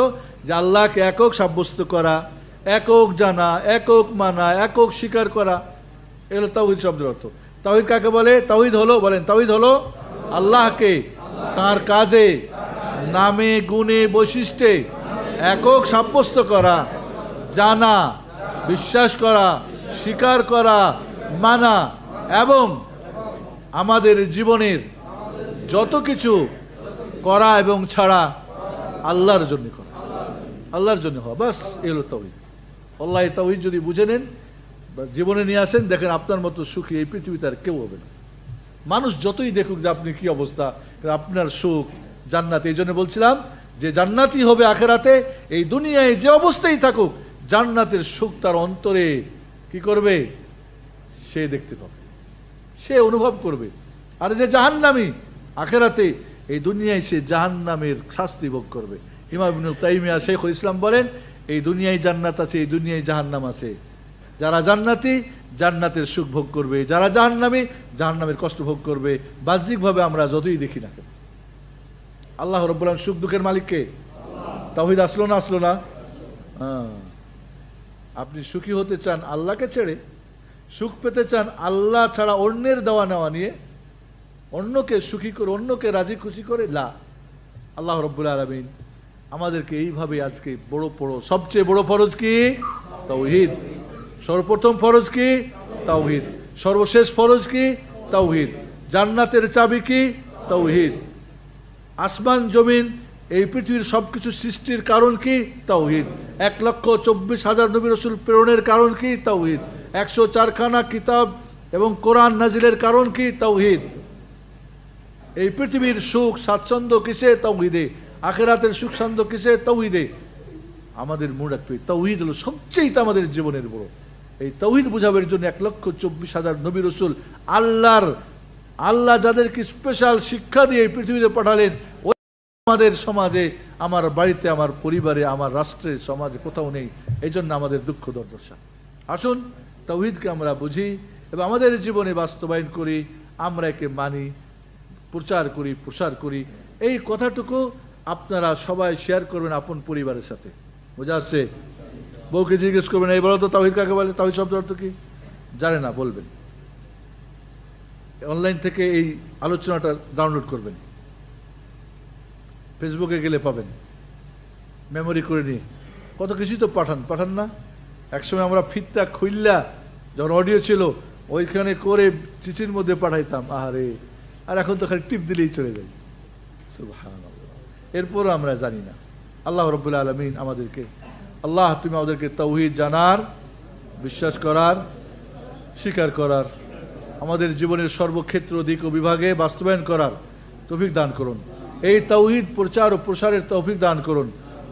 যে আল্লাহকে একক সাব্যস্ত করা একক জানা একক মানা একক স্বীকার করা এগুলো তাহিদ শব্দের অর্থ তাহিদ কাকে বলে তাহিদ হলো বলেন তাহিদ হলো আল্লাহকে তার কাজে নামে গুণে বৈশিষ্ট্যে একক সাব্যস্ত করা জানা বিশ্বাস করা স্বীকার করা মানা এবং আমাদের জীবনের যত কিছু করা এবং ছাড়া আল্লাহর জন্য করা আল্লাহর জন্য হওয়া বাস এলো তাওহিদ আল্লাহ তাওহিদ যদি বুঝে নেন বা জীবনে নিয়ে আসেন দেখেন আপনার মতো সুখী এই পৃথিবীতে আর কেউ হবে না মানুষ যতই দেখুক যে আপনি কি অবস্থা আপনার সুখ জান্নাত এই জন্য বলছিলাম যে জান্নাতি হবে আখেরাতে এই দুনিয়ায় যে অবস্থায় থাকুক জান্নাতের সুখ তার অন্তরে কি করবে সে দেখতে পাবে সে অনুভব করবে আর যে জাহান্নামি আখেরাতে এই দুনিয়ায় সে জাহান্নামের শাস্তি ভোগ করবে ইমাবিন তাইমিয়া শেখুল ইসলাম বলেন এই দুনিয়ায় জান্নাত আছে এই দুনিয়ায় জাহান্নাম আছে যারা জান্নাতি জান্নাতের সুখ ভোগ করবে যারা জাহান্নামি জাহান্নামের কষ্ট ভোগ করবে বাহ্যিকভাবে আমরা যতই দেখি না কেন আল্লাহ রব্বুল্লাহ সুখ দুঃখের মালিককে তাহিদ আসলো না আসলো না হ্যাঁ। আপনি সুখী হতে চান আল্লাহকে ছেড়ে সুখ পেতে চান আল্লাহ ছাড়া অন্যের দেওয়া নেওয়া নিয়ে অন্যকে সুখী করে অন্যকে রাজি খুশি করে লা আল্লাহ রব্বুল আলমিন আমাদেরকে এইভাবে আজকে বড় পড়ো সবচেয়ে বড় ফরজ কি তাওহিদ সর্বপ্রথম ফরজ কি তাওহিদ সর্বশেষ ফরজ কি তাওহিদ জান্নাতের চাবি কি তাওহিদ আসমান জমিন এই পৃথিবীর সব কিছু সৃষ্টির কারণ কি তাওহিদ এক লক্ষ চব্বিশ হাজার নবী রসুল প্রেরণের কারণ কি তাওহিদ একশো চারখানা কিতাব এবং কোরআন নাজিলের কারণ কি তাওহিদ এই পৃথিবীর সুখ স্বাচ্ছন্দ্য কিসে তাওহিদে আখেরাতের সুখ সান্দ কিসে তাওহিদে আমাদের মনে রাখতে হবে তাওহিদ হলো সবচেয়ে আমাদের জীবনের বড় এই তৌহিদ বোঝাবের জন্য এক লক্ষ চব্বিশ হাজার নবী রসুল আল্লাহর আল্লাহ যাদেরকে স্পেশাল শিক্ষা দিয়ে পৃথিবীতে পাঠালেন ওই আমাদের সমাজে আমার বাড়িতে আমার পরিবারে আমার রাষ্ট্রে সমাজে কোথাও নেই এই জন্য আমাদের দুঃখ দুর্দশা আসুন তৌহিদকে আমরা বুঝি এবং আমাদের জীবনে বাস্তবায়ন করি আমরা একে মানি প্রচার করি প্রসার করি এই কথাটুকু আপনারা সবাই শেয়ার করবেন আপন পরিবারের সাথে বোঝা আসছে বউকে জিজ্ঞেস করবেন এই বলো তো তাহিদ কাকে বলে তাহিদ শব্দ অর্থ কি জানে না বলবেন অনলাইন থেকে এই আলোচনাটা ডাউনলোড করবেন ফেসবুকে গেলে পাবেন মেমোরি করে নিয়ে কত কিছুই তো পাঠান পাঠান না একসময় আমরা ফিতটা খুললা যখন অডিও ছিল ওইখানে করে চিঠির মধ্যে পাঠাইতাম আহারে আর এখন তো খালি টিপ দিলেই চলে যাই এরপরও আমরা জানি না আল্লাহ রবুল্লা আলমিন আমাদেরকে আল্লাহ তুমি আমাদেরকে তৌহিদ জানার বিশ্বাস করার স্বীকার করার আমাদের জীবনের সর্বক্ষেত্র দিক ও বিভাগে বাস্তবায়ন করার তৌফিক দান করুন এই তৌহিদ প্রচার ও প্রসারের তৌফিক দান করুন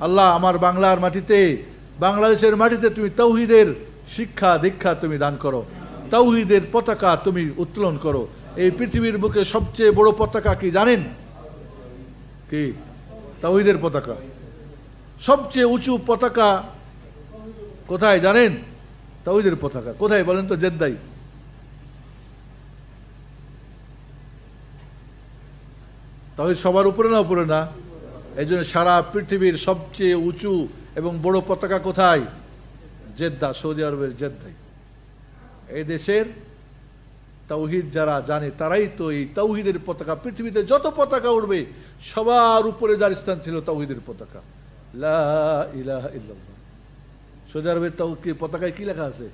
আল্লাহ আমার বাংলার মাটিতে বাংলাদেশের মাটিতে তুমি তৌহিদের শিক্ষা দীক্ষা তুমি দান করো তৌহিদের পতাকা তুমি উত্তোলন করো এই পৃথিবীর বুকে সবচেয়ে বড় পতাকা কি জানেন কি তাওহিদের পতাকা সবচেয়ে উঁচু পতাকা কোথায় জানেন তাওহিদের পতাকা কোথায় বলেন তো জেদ্দাই তাহলে সবার উপরে না উপরে না এই জন্য সারা পৃথিবীর সবচেয়ে উঁচু এবং বড় পতাকা কোথায় জেদ্দা সৌদি আরবের জেদ্দাই এই দেশের তৌহিদ যারা জানে তারাই তো এই তৌহিদের পতাকা পৃথিবীতে যত পতাকা উঠবে সবার উপরে যার স্থান ছিল তৌহিদের পতাকা লা সৌদি আরবের তৌকি পতাকায় কি লেখা আছে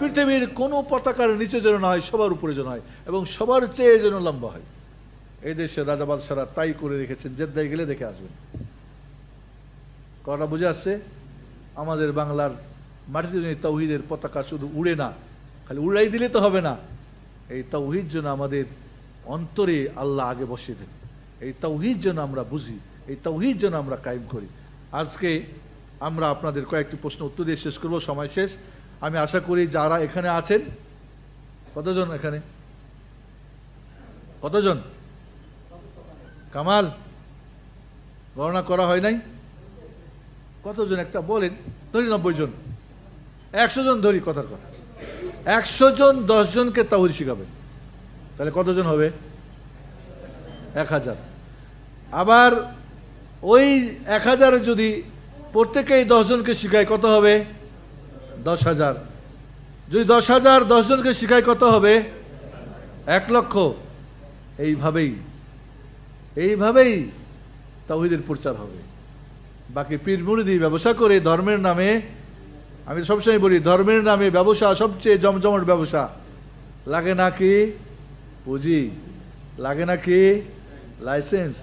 পৃথিবীর কোনো পতাকার নিচে যেন না হয় সবার উপরে যেন হয় এবং সবার চেয়ে যেন লম্বা হয় এই দেশের বাদশারা তাই করে রেখেছেন জেদ্দায় গেলে দেখে আসবেন কথাটা বুঝে আসছে আমাদের বাংলার মাটিতে যদি তৌহিদের পতাকা শুধু উড়ে না খালি উড়াই দিলে তো হবে না এই তৌহিদ যেন আমাদের অন্তরে আল্লাহ আগে বসিয়ে দেন এই তৌহিদ যেন আমরা বুঝি এই তৌহিদ যেন আমরা কায়েম করি আজকে আমরা আপনাদের কয়েকটি প্রশ্ন উত্তর দিয়ে শেষ করবো সময় শেষ আমি আশা করি যারা এখানে আছেন কতজন এখানে কতজন কামাল গণনা করা হয় নাই কতজন একটা বলেন ধরি নব্বই জন একশো জন ধরি কথার কথা একশো জন দশজনকে তাহিদ শিখাবেন তাহলে কতজন হবে এক হাজার আবার ওই এক হাজার যদি প্রত্যেকেই দশজনকে শিখায় কত হবে দশ হাজার যদি দশ হাজার দশজনকে শিখায় কত হবে এক লক্ষ এইভাবেই এইভাবেই তাহিদের প্রচার হবে বাকি পীরমুরিদি ব্যবসা করে ধর্মের নামে আমি সবসময় বলি ধর্মের নামে ব্যবসা সবচেয়ে জমজমট ব্যবসা লাগে নাকি পুঁজি লাগে নাকি লাইসেন্স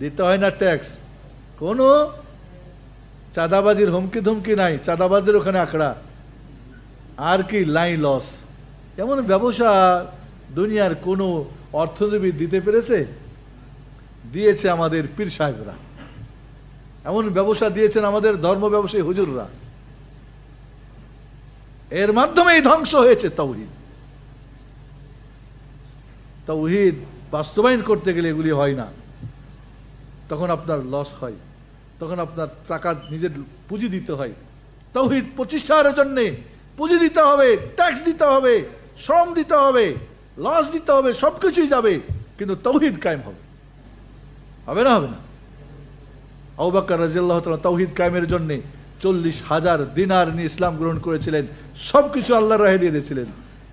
দিতে হয় না ট্যাক্স কোনো চাঁদাবাজির হুমকি ধুমকি নাই চাঁদাবাজির ওখানে আঁকড়া আর কি লাইন লস এমন ব্যবসা দুনিয়ার কোনো অর্থনীতিবিদ দিতে পেরেছে দিয়েছে আমাদের পীর সাহেবরা এমন ব্যবসা দিয়েছেন আমাদের ধর্ম ব্যবসায়ী হুজুররা এর মাধ্যমে ধ্বংস হয়েছে তৌহিদ তৌহিদ বাস্তবায়ন করতে গেলে এগুলি হয় না তখন আপনার লস হয় তখন আপনার টাকা নিজের পুঁজি দিতে হয় তৌহিদ প্রতিষ্ঠার জন্যে পুঁজি দিতে হবে ট্যাক্স দিতে হবে শ্রম দিতে হবে লস দিতে হবে সব কিছুই যাবে কিন্তু তৌহিদ কায়েম হবে হবে না হবে না আউবাক্কর রাজিয়াল্লাহ তালা তৌহিদ কায়েমের জন্যে চল্লিশ হাজার দিনার নিয়ে ইসলাম গ্রহণ করেছিলেন সব কিছু আল্লাহ রাহে দিয়ে দিয়েছিলেন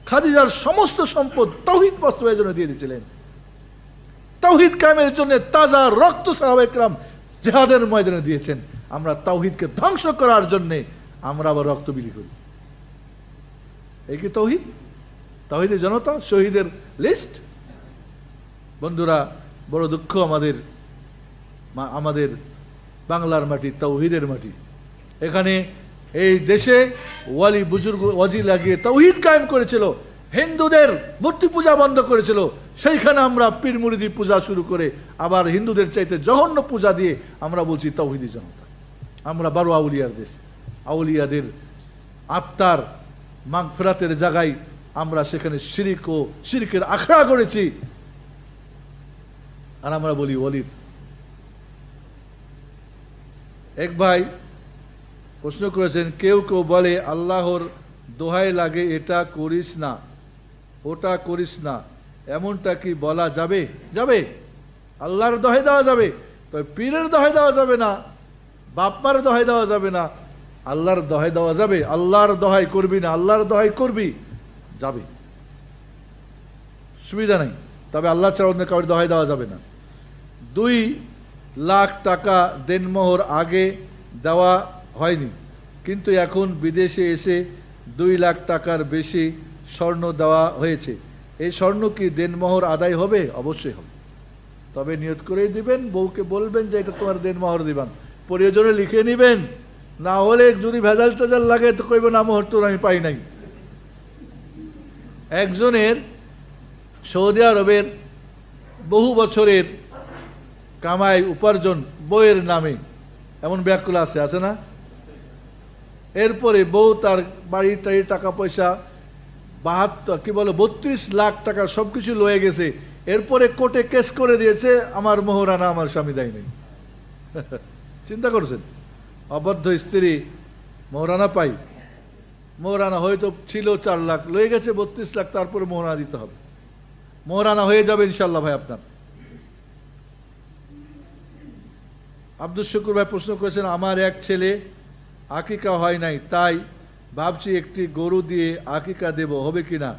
খাদিজার সমস্ত সম্পদ তৌহিদ বাস্তবের জন্য দিয়ে দিয়েছিলেন তৌহিদ কায়েমের জন্য তাজা রক্ত সাহাবেকরাম জেহাদের ময়দানে দিয়েছেন আমরা তৌহিদকে ধ্বংস করার জন্যে আমরা আবার রক্ত বিলি করি এই কি তৌহিদ তৌহিদের জনতা শহীদের লিস্ট বন্ধুরা বড় দুঃখ আমাদের আমাদের বাংলার মাটি তৌহিদের মাটি এখানে এই দেশে ওয়ালি বুজুর্গ ওয়াজি লাগিয়ে তৌহিদ কায়েম করেছিল হিন্দুদের মূর্তি পূজা বন্ধ করেছিল সেইখানে আমরা পীর মুরিদি পূজা শুরু করে আবার হিন্দুদের চাইতে জঘন্য পূজা দিয়ে আমরা বলছি তৌহিদি জনতা আমরা বারো আউলিয়ার দেশ আউলিয়াদের আত্মার মাগফেরাতের জায়গায় আমরা সেখানে শিরিক ও সিরিকের আখড়া করেছি আর আমরা বলি অলির এক ভাই প্রশ্ন করেছেন কেউ কেউ বলে আল্লাহর দোহাই লাগে এটা করিস না ওটা করিস না এমনটা কি বলা যাবে যাবে আল্লাহর দোহাই দেওয়া যাবে তবে পীরের দোহাই দেওয়া যাবে না বাপ্পার দোহাই দেওয়া যাবে না আল্লাহর দোহাই দেওয়া যাবে আল্লাহর দোহাই করবি না আল্লাহর দোহাই করবি যাবে সুবিধা নেই তবে আল্লাহ ছাড়া অন্য কাউর দোহাই দেওয়া যাবে না দুই লাখ টাকা দেনমোহর আগে দেওয়া হয়নি কিন্তু এখন বিদেশে এসে দুই লাখ টাকার বেশি স্বর্ণ দেওয়া হয়েছে এই স্বর্ণ কি দেনমোহর আদায় হবে অবশ্যই হবে তবে নিয়ত করেই দিবেন বউকে বলবেন যে এটা তোমার দেনমোহর দিবেন প্রয়োজনে লিখে নিবেন না হলে যদি ভেজাল টেজাল লাগে তো কইবেন না মোহর তোর আমি পাই নাই একজনের সৌদি আরবের বহু বছরের কামাই উপার্জন বউয়ের নামে এমন ব্যাগগুলো আছে আছে না এরপরে বউ তার বাড়ি টাড়ির টাকা পয়সা বাহাত্তর কি বলে বত্রিশ লাখ টাকা সব কিছু লয়ে গেছে এরপরে কোর্টে কেস করে দিয়েছে আমার মোহরানা আমার স্বামী দেয় নেই চিন্তা করছেন অবদ্ধ স্ত্রী মোহরানা পাই মোহরানা হয়তো ছিল চার লাখ লয়ে গেছে বত্রিশ লাখ তারপরে মোহরানা দিতে হবে মোহরানা হয়ে যাবে ইনশাল্লাহ ভাই আপনার আব্দুল শুক্র ভাই প্রশ্ন করেছেন আমার এক ছেলে আকিকা হয় নাই তাই ভাবছি একটি গরু দিয়ে আকিকা দেব হবে কি না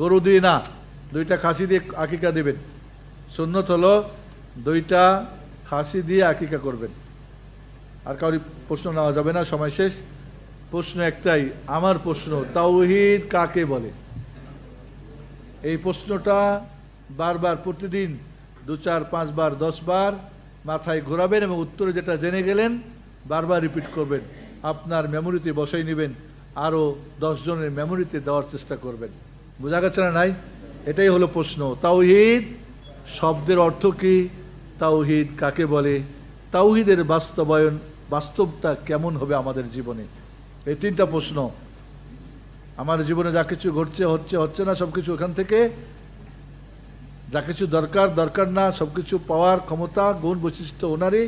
গরু দিয়ে না দুইটা খাসি দিয়ে আকিকা দেবেন সুন্নত হলো দুইটা খাসি দিয়ে আকিকা করবেন আর কাউরি প্রশ্ন নেওয়া যাবে না সময় শেষ প্রশ্ন একটাই আমার প্রশ্ন তাওহিদ কাকে বলে এই প্রশ্নটা বারবার প্রতিদিন দু চার পাঁচবার দশবার মাথায় ঘোরাবেন এবং উত্তরে যেটা জেনে গেলেন বারবার রিপিট করবেন আপনার মেমোরিতে বসাই নেবেন আরও দশজনের মেমোরিতে দেওয়ার চেষ্টা করবেন বোঝা গেছে না নাই এটাই হলো প্রশ্ন তাওহিদ শব্দের অর্থ কি তাওহিদ কাকে বলে তাওহিদের বাস্তবায়ন বাস্তবটা কেমন হবে আমাদের জীবনে এই তিনটা প্রশ্ন আমার জীবনে যা কিছু ঘটছে হচ্ছে হচ্ছে না সব কিছু ওখান থেকে যা কিছু দরকার দরকার না সব কিছু পাওয়ার ক্ষমতা গুণ বৈশিষ্ট্য ওনারই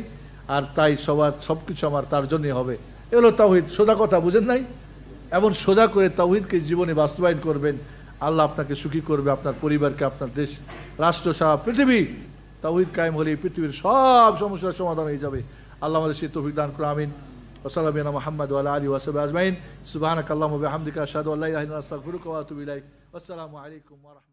আর তাই সবার সব কিছু আমার তার জন্যই হবে এগুলো তাওহিদ সোজা কথা বুঝেন নাই এমন সোজা করে তাওহিদকে জীবনে বাস্তবায়ন করবেন আল্লাহ আপনাকে সুখী করবে আপনার পরিবারকে আপনার দেশ রাষ্ট্র সারা পৃথিবী তাওহিদ কায়েম হলে পৃথিবীর সব সমস্যার সমাধান হয়ে যাবে আল্লাহ আমাদের সে তফিক দান করে আমিন ওসালামিনা মোহাম্মদ আল্লাহ আলী ওয়াসব আজমাইন সুবাহানক আল্লাহ আহমদিকা সাদু আল্লাহ আসসালামু আলাইকুম